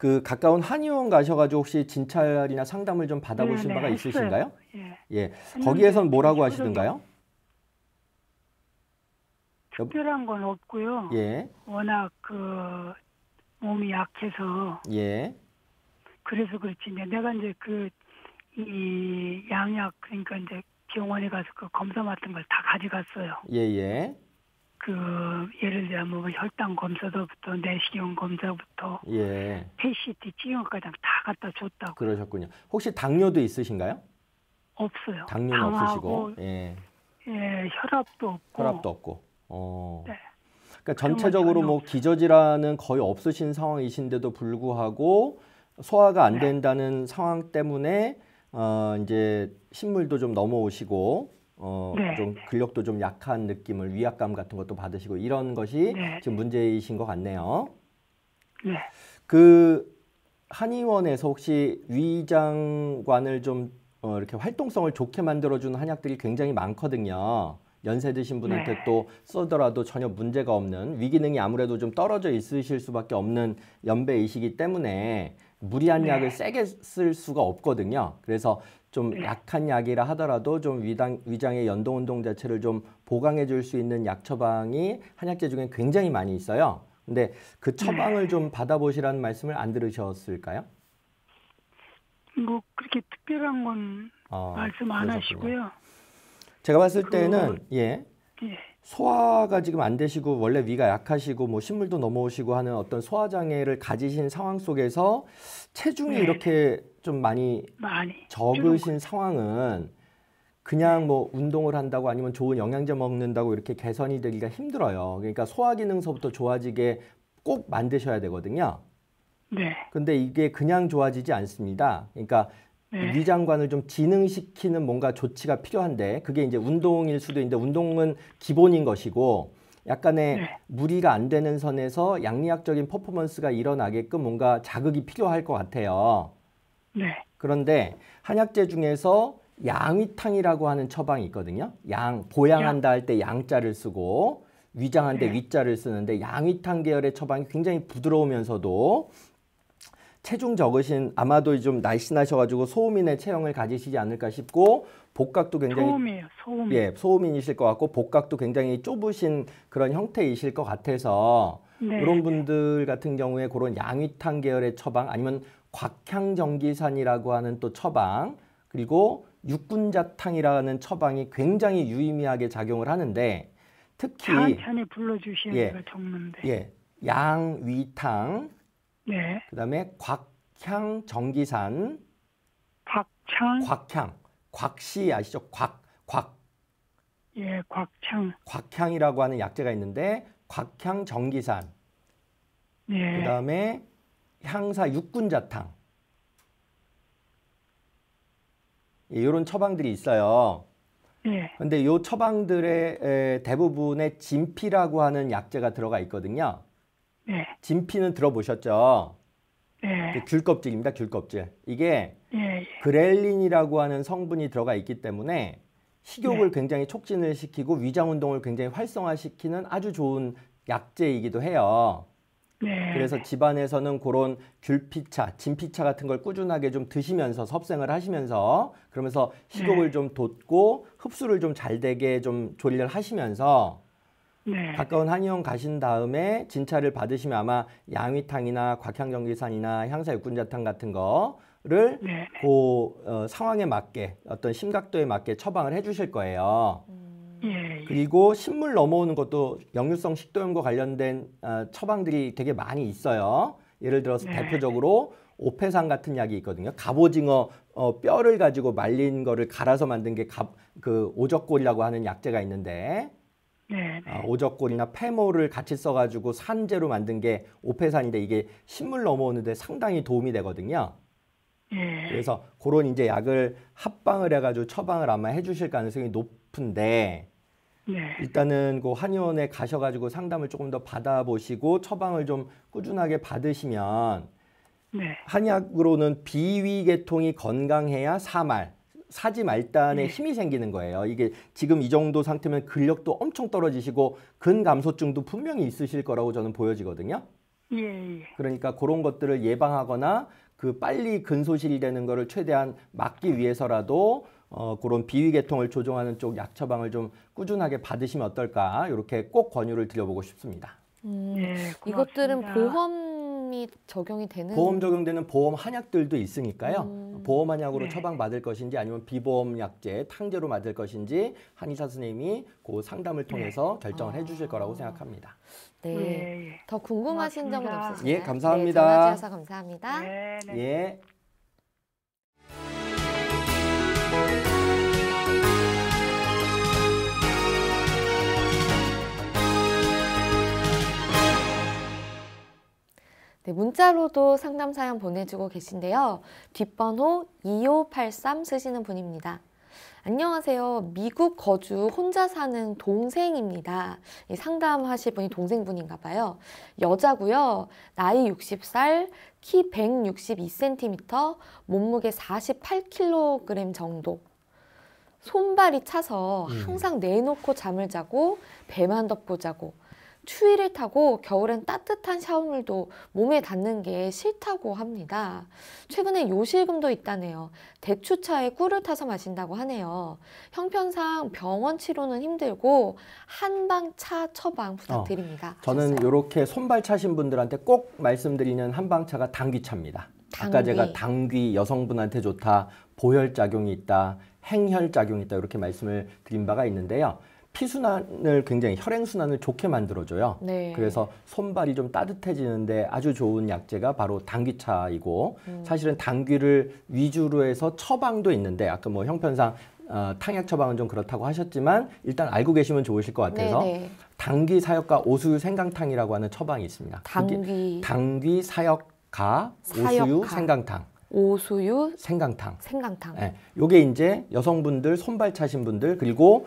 그 가까운 한의원 가셔가지고 혹시 진찰이나 상담을 좀 받아보신 네, 네 바가 했 있으신가요? 예. 예. 거기에선 뭐라고 하시던가요?
특별한 건 없고요. 예. 워낙 그 몸이 약해서. 예. 그래서 그렇지. 이제 내가 이제 그 이 양약 그러니까 이제 병원에 가서 그 검사 맡은 걸 다 가져갔어요.
예예. 예.
그 예를 들면뭐 혈당 검사서부터 내시경 검사부터 예. PET 찍은까지 다 갖다 줬다고. 그러셨군요. 혹시
당뇨도 있으신가요?
없어요. 당뇨는 없으시고 예. 예, 혈압도 없고 혈압도
없고. 어. 네. 그러니까 전체적으로 뭐 기저 질환은 거의 없으신 상황이신데도 불구하고 소화가 안 네. 된다는 네. 상황 때문에 어 이제 식물도좀 넘어오시고 어, 네. 좀 근력도 좀 약한 느낌을 위압감 같은 것도 받으시고 이런 것이 네. 지금 문제이신 것 같네요. 네. 그 한의원에서 혹시 위장관을 좀 어, 이렇게 활동성을 좋게 만들어주는 한약들이 굉장히 많거든요. 연세 드신 분한테 네. 또쓰더라도 전혀 문제가 없는 위기능이 아무래도 좀 떨어져 있으실 수밖에 없는 연배이시기 때문에 무리한 네. 약을 세게 쓸 수가 없거든요. 그래서 좀 네. 약한 약이라 하더라도 좀 위장, 위장의 연동 운동 자체를 좀 보강해 줄 수 있는 약 처방이 한약재 중에 굉장히 많이 있어요. 근데 그 처방을 네. 좀 받아보시라는 말씀을 안 들으셨을까요?
뭐 그렇게 특별한 건
어, 말씀 안 그러셨군요. 하시고요. 제가 봤을 그... 때는 예. 예. 소화가 지금 안 되시고 원래 위가 약하시고 뭐 신물도 넘어오시고 하는 어떤 소화 장애를 가지신 상황 속에서 체중이 네. 이렇게 좀 많이, 많이 적으신 상황은 그냥 네. 뭐 운동을 한다고 아니면 좋은 영양제 먹는다고 이렇게 개선이 되기가 힘들어요. 그러니까 소화 기능서부터 좋아지게 꼭 만드셔야 되거든요. 네. 근데 이게 그냥 좋아지지 않습니다. 그러니까 네. 위장관을 좀 지능시키는 뭔가 조치가 필요한데 그게 이제 운동일 수도 있는데 운동은 기본인 것이고 약간의 네. 무리가 안 되는 선에서 양리학적인 퍼포먼스가 일어나게끔 뭔가 자극이 필요할 것 같아요. 네. 그런데 한약재 중에서 양위탕이라고 하는 처방이 있거든요. 양 보양한다 할 때 양자를 쓰고 위장한데 네. 위자를 쓰는데 양위탕 계열의 처방이 굉장히 부드러우면서도 체중 적으신 아마도 좀 날씬하셔가지고 소음인의 체형을 가지시지 않을까 싶고 복각도 굉장히 소음이에요 소음 예 소음인이실 것 같고 복각도 굉장히 좁으신 그런 형태이실 것 같아서 네. 그런 분들 같은 경우에 그런 양위탕 계열의 처방 아니면 곽향정기산이라고 하는 또 처방 그리고 육군자탕이라는 처방이 굉장히 유의미하게 작용을 하는데
특히 찬찬 불러주시는 예, 가 적는데 예,
양위탕 네. 그다음에 곽향정기산 곽창 곽향 곽씨 아시죠? 곽 곽. 예, 곽창. 곽향이라고 하는 약재가 있는데 곽향 정기산. 네. 그다음에 향사 육군자탕 이런 예, 처방들이 있어요. 그런데요 네. 처방들의 대부분의 진피라고 하는 약재가 들어가 있거든요. 네. 진피는 들어보셨죠? 네. 그 귤껍질입니다. 귤껍질. 이게 네. 예. 그렐린이라고 하는 성분이 들어가 있기 때문에 식욕을 네. 굉장히 촉진을 시키고 위장 운동을 굉장히 활성화시키는 아주 좋은 약재이기도 해요. 네. 그래서 집안에서는 그런 귤피차, 진피차 같은 걸 꾸준하게 좀 드시면서 섭생을 하시면서 그러면서 식욕을 네. 좀 돋고 흡수를 좀 잘 되게 좀 조리를 하시면서 네. 가까운 한의원 가신 다음에 진찰을 받으시면 아마 양위탕이나 곽향정기산이나 향사육군자탕 같은 거를 네. 그 어, 상황에 맞게 어떤 심각도에 맞게 처방을 해주실 거예요. 음. 예, 예. 그리고 식물 넘어오는 것도 역류성 식도염과 관련된 어, 처방들이 되게 많이 있어요. 예를 들어서 네. 대표적으로 오페산 같은 약이 있거든요. 갑오징어 어, 뼈를 가지고 말린 거를 갈아서 만든 게갑그 오적골이라고 하는 약재가 있는데 네, 네, 어, 오적골이나 폐모를 같이 써가지고 산재로 만든 게 오페산인데 이게 식물 넘어오는데 상당히 도움이 되거든요.
네. 그래서
그런 이제 약을 합방을 해가지고 처방을 아마 해주실 가능성이 높. 싶은데 네. 일단은 그 한의원에 가셔가지고 상담을 조금 더 받아보시고 처방을 좀 꾸준하게 받으시면 네. 한약으로는 비위계통이 건강해야 사말 사지말단에 네. 힘이 생기는 거예요. 이게 지금 이 정도 상태면 근력도 엄청 떨어지시고 근감소증도 분명히 있으실 거라고 저는 보여지거든요. 예. 예. 그러니까 그런 것들을 예방하거나 그 빨리 근소실이 되는 거를 최대한 막기 위해서라도 어, 그런 비위 계통을 조정하는 쪽 약 처방을 좀 꾸준하게 받으시면 어떨까 이렇게 꼭 권유를 드려보고 싶습니다.
음, 네, 이것들은 보험이 적용이 되는 보험
적용되는 보험 한약들도 있으니까요. 음, 보험 한약으로 네. 처방받을 것인지 아니면 비보험 약제 탕제로 맞을 것인지 한의사 선생님이 그 상담을 네. 통해서 네. 결정을 아, 해주실 거라고 생각합니다.
네. 네. 더 궁금하신 고맙습니다. 점은 없으신요 예, 감사합니다. 네, 전 감사합니다. 예. 네, 문자로도 상담 사연 보내주고 계신데요. 뒷번호 2583 쓰시는 분입니다. 안녕하세요. 미국 거주 혼자 사는 동생입니다. 상담하실 분이 동생분인가 봐요. 여자고요. 나이 60살, 키 162cm, 몸무게 48kg 정도. 손발이 차서 음. 항상 내놓고 잠을 자고 배만 덮고 자고 추위를 타고 겨울엔 따뜻한 샤워물도 몸에 닿는 게 싫다고 합니다. 최근에 요실금도 있다네요. 대추차에 꿀을 타서 마신다고 하네요. 형편상 병원 치료는 힘들고 한방차 처방 부탁드립니다. 어, 저는
이렇게 손발 차신 분들한테 꼭 말씀드리는 한방차가 당귀차입니다. 당귀. 아까 제가 당귀 여성분한테 좋다, 보혈작용이 있다, 행혈작용이 있다 이렇게 말씀을 드린 바가 있는데요. 피순환을 굉장히 혈행순환을 좋게 만들어줘요. 네. 그래서 손발이 좀 따뜻해지는데 아주 좋은 약재가 바로 당귀차이고 음. 사실은 당귀를 위주로 해서 처방도 있는데 아까 뭐 형편상 어, 탕약 처방은 좀 그렇다고 하셨지만 일단 알고 계시면 좋으실 것 같아서 네네. 네. 당귀 사역과 오수유 생강탕이라고 하는 처방이 있습니다. 당귀 당귀 사역가, 오수유 생강탕
오수유 생강탕 생강탕
예. 네, 요게 이제 여성분들 손발 차신 분들 그리고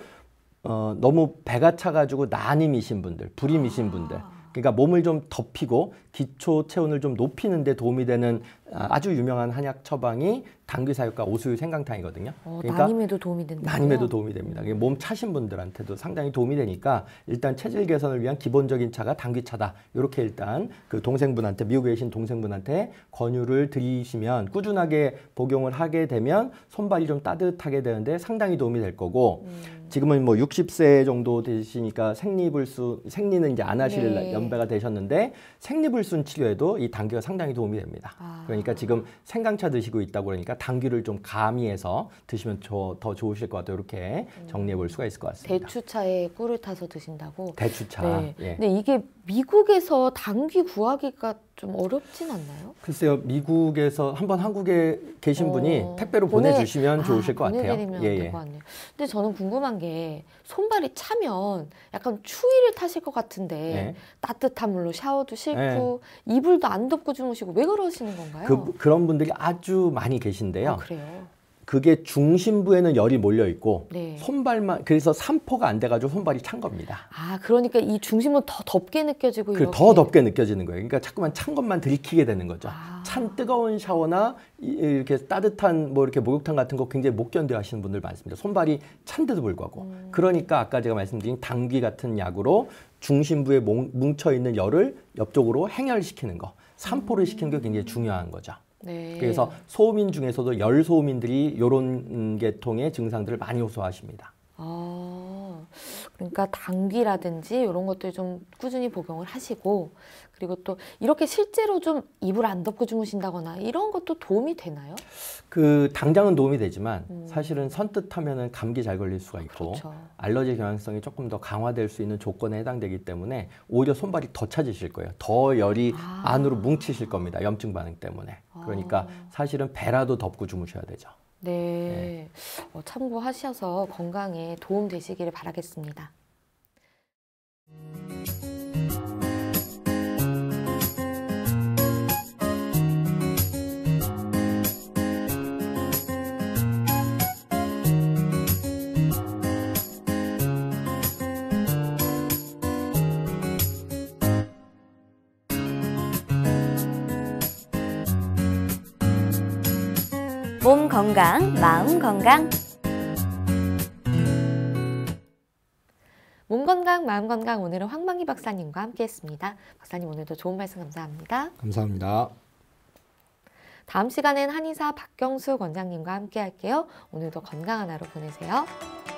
어, 너무 배가 차가지고 난임이신 분들, 불임이신 분들. 아. 그러니까 몸을 좀 덮이고 기초 체온을 좀 높이는 데 도움이 되는 아, 아주 유명한 한약 처방이 당귀사육과 오수유 생강탕이거든요. 어, 그러니까 난임에도 도움이 된다. 난임에도 도움이 됩니다. 몸 차신 분들한테도 상당히 도움이 되니까 일단 체질 개선을 위한 기본적인 차가 당귀차다. 이렇게 일단 그 동생분한테 미국에 계신 동생분한테 권유를 드리시면 꾸준하게 복용을 하게 되면 손발이 좀 따뜻하게 되는데 상당히 도움이 될 거고 음. 지금은 뭐 60세 정도 되시니까 생리불순 생리는 이제 안 하실 네. 연배가 되셨는데 생리불순 치료에도 이 당귀가 상당히 도움이 됩니다. 아. 그러니까 지금 생강차 드시고 있다고 그러니까 당귀를 좀 가미해서 드시면 저, 더 좋으실 것 같아요. 이렇게 음. 정리해 볼 수가 있을 것 같습니다.
대추차에 꿀을 타서 드신다고?
대추차. 네. 예. 근데
이게 미국에서 당귀 구하기가 좀 어렵진 않나요?
글쎄요, 미국에서 한번 한국에 계신 어... 분이 택배로 보내... 주시면 아, 좋으실 것 같아요. 예, 예. 것 같네요.
근데 저는 궁금한 게 손발이 차면 약간 추위를 타실 것 같은데 네. 따뜻한 물로 샤워도 네. 싫고 네. 이불도 안 덮고 주무시고 왜 그러시는 건가요?
그, 런 분들이 아주 많이 계신데요. 아, 그래요? 그게 중심부에는 열이 몰려 있고
네. 손발만
그래서 삼포가 안 돼가지고 손발이 찬 겁니다.
아 그러니까 이 중심은 더 덥게 느껴지고 그, 더 덥게
느껴지는 거예요. 그러니까 자꾸만 찬 것만 들이키게 되는 거죠. 아. 찬 뜨거운 샤워나 이렇게 따뜻한 뭐 이렇게 목욕탕 같은 거 굉장히 못 견뎌 하시는 분들 많습니다. 손발이 찬데도 불구하고 음. 그러니까 아까 제가 말씀드린 당귀 같은 약으로 중심부에 뭉쳐 있는 열을 옆쪽으로 행열시키는 거, 삼포를 음. 시키는 게 굉장히 중요한 거죠.
네. 그래서
소음인 중에서도 열 소음인들이 이런 계통의 증상들을 많이 호소하십니다.
아, 그러니까 당귀라든지 이런 것들 좀 꾸준히 복용을 하시고 그리고 또 이렇게 실제로 좀 이불 안 덮고 주무신다거나 이런 것도 도움이 되나요?
그 당장은 도움이 되지만 음. 사실은 선뜻하면은 감기 잘 걸릴 수가 있고 그렇죠. 알러지 경향성이 조금 더 강화될 수 있는 조건에 해당되기 때문에 오히려 손발이 더 차지실 거예요. 더 열이 아. 안으로 뭉치실 겁니다. 염증 반응 때문에. 아. 그러니까 사실은 배라도 덮고 주무셔야 되죠.
네.
네. 어, 참고하셔서 건강에 도움 되시기를 바라겠습니다. 몸 건강, 마음 건강. 몸 건강, 마음 건강 오늘은 황망희 박사님과 함께했습니다. 박사님 오늘도 좋은 말씀 감사합니다.
감사합니다.
다음 시간엔 한의사 박경수 원장님과 함께할게요. 오늘도 건강한 하루 보내세요.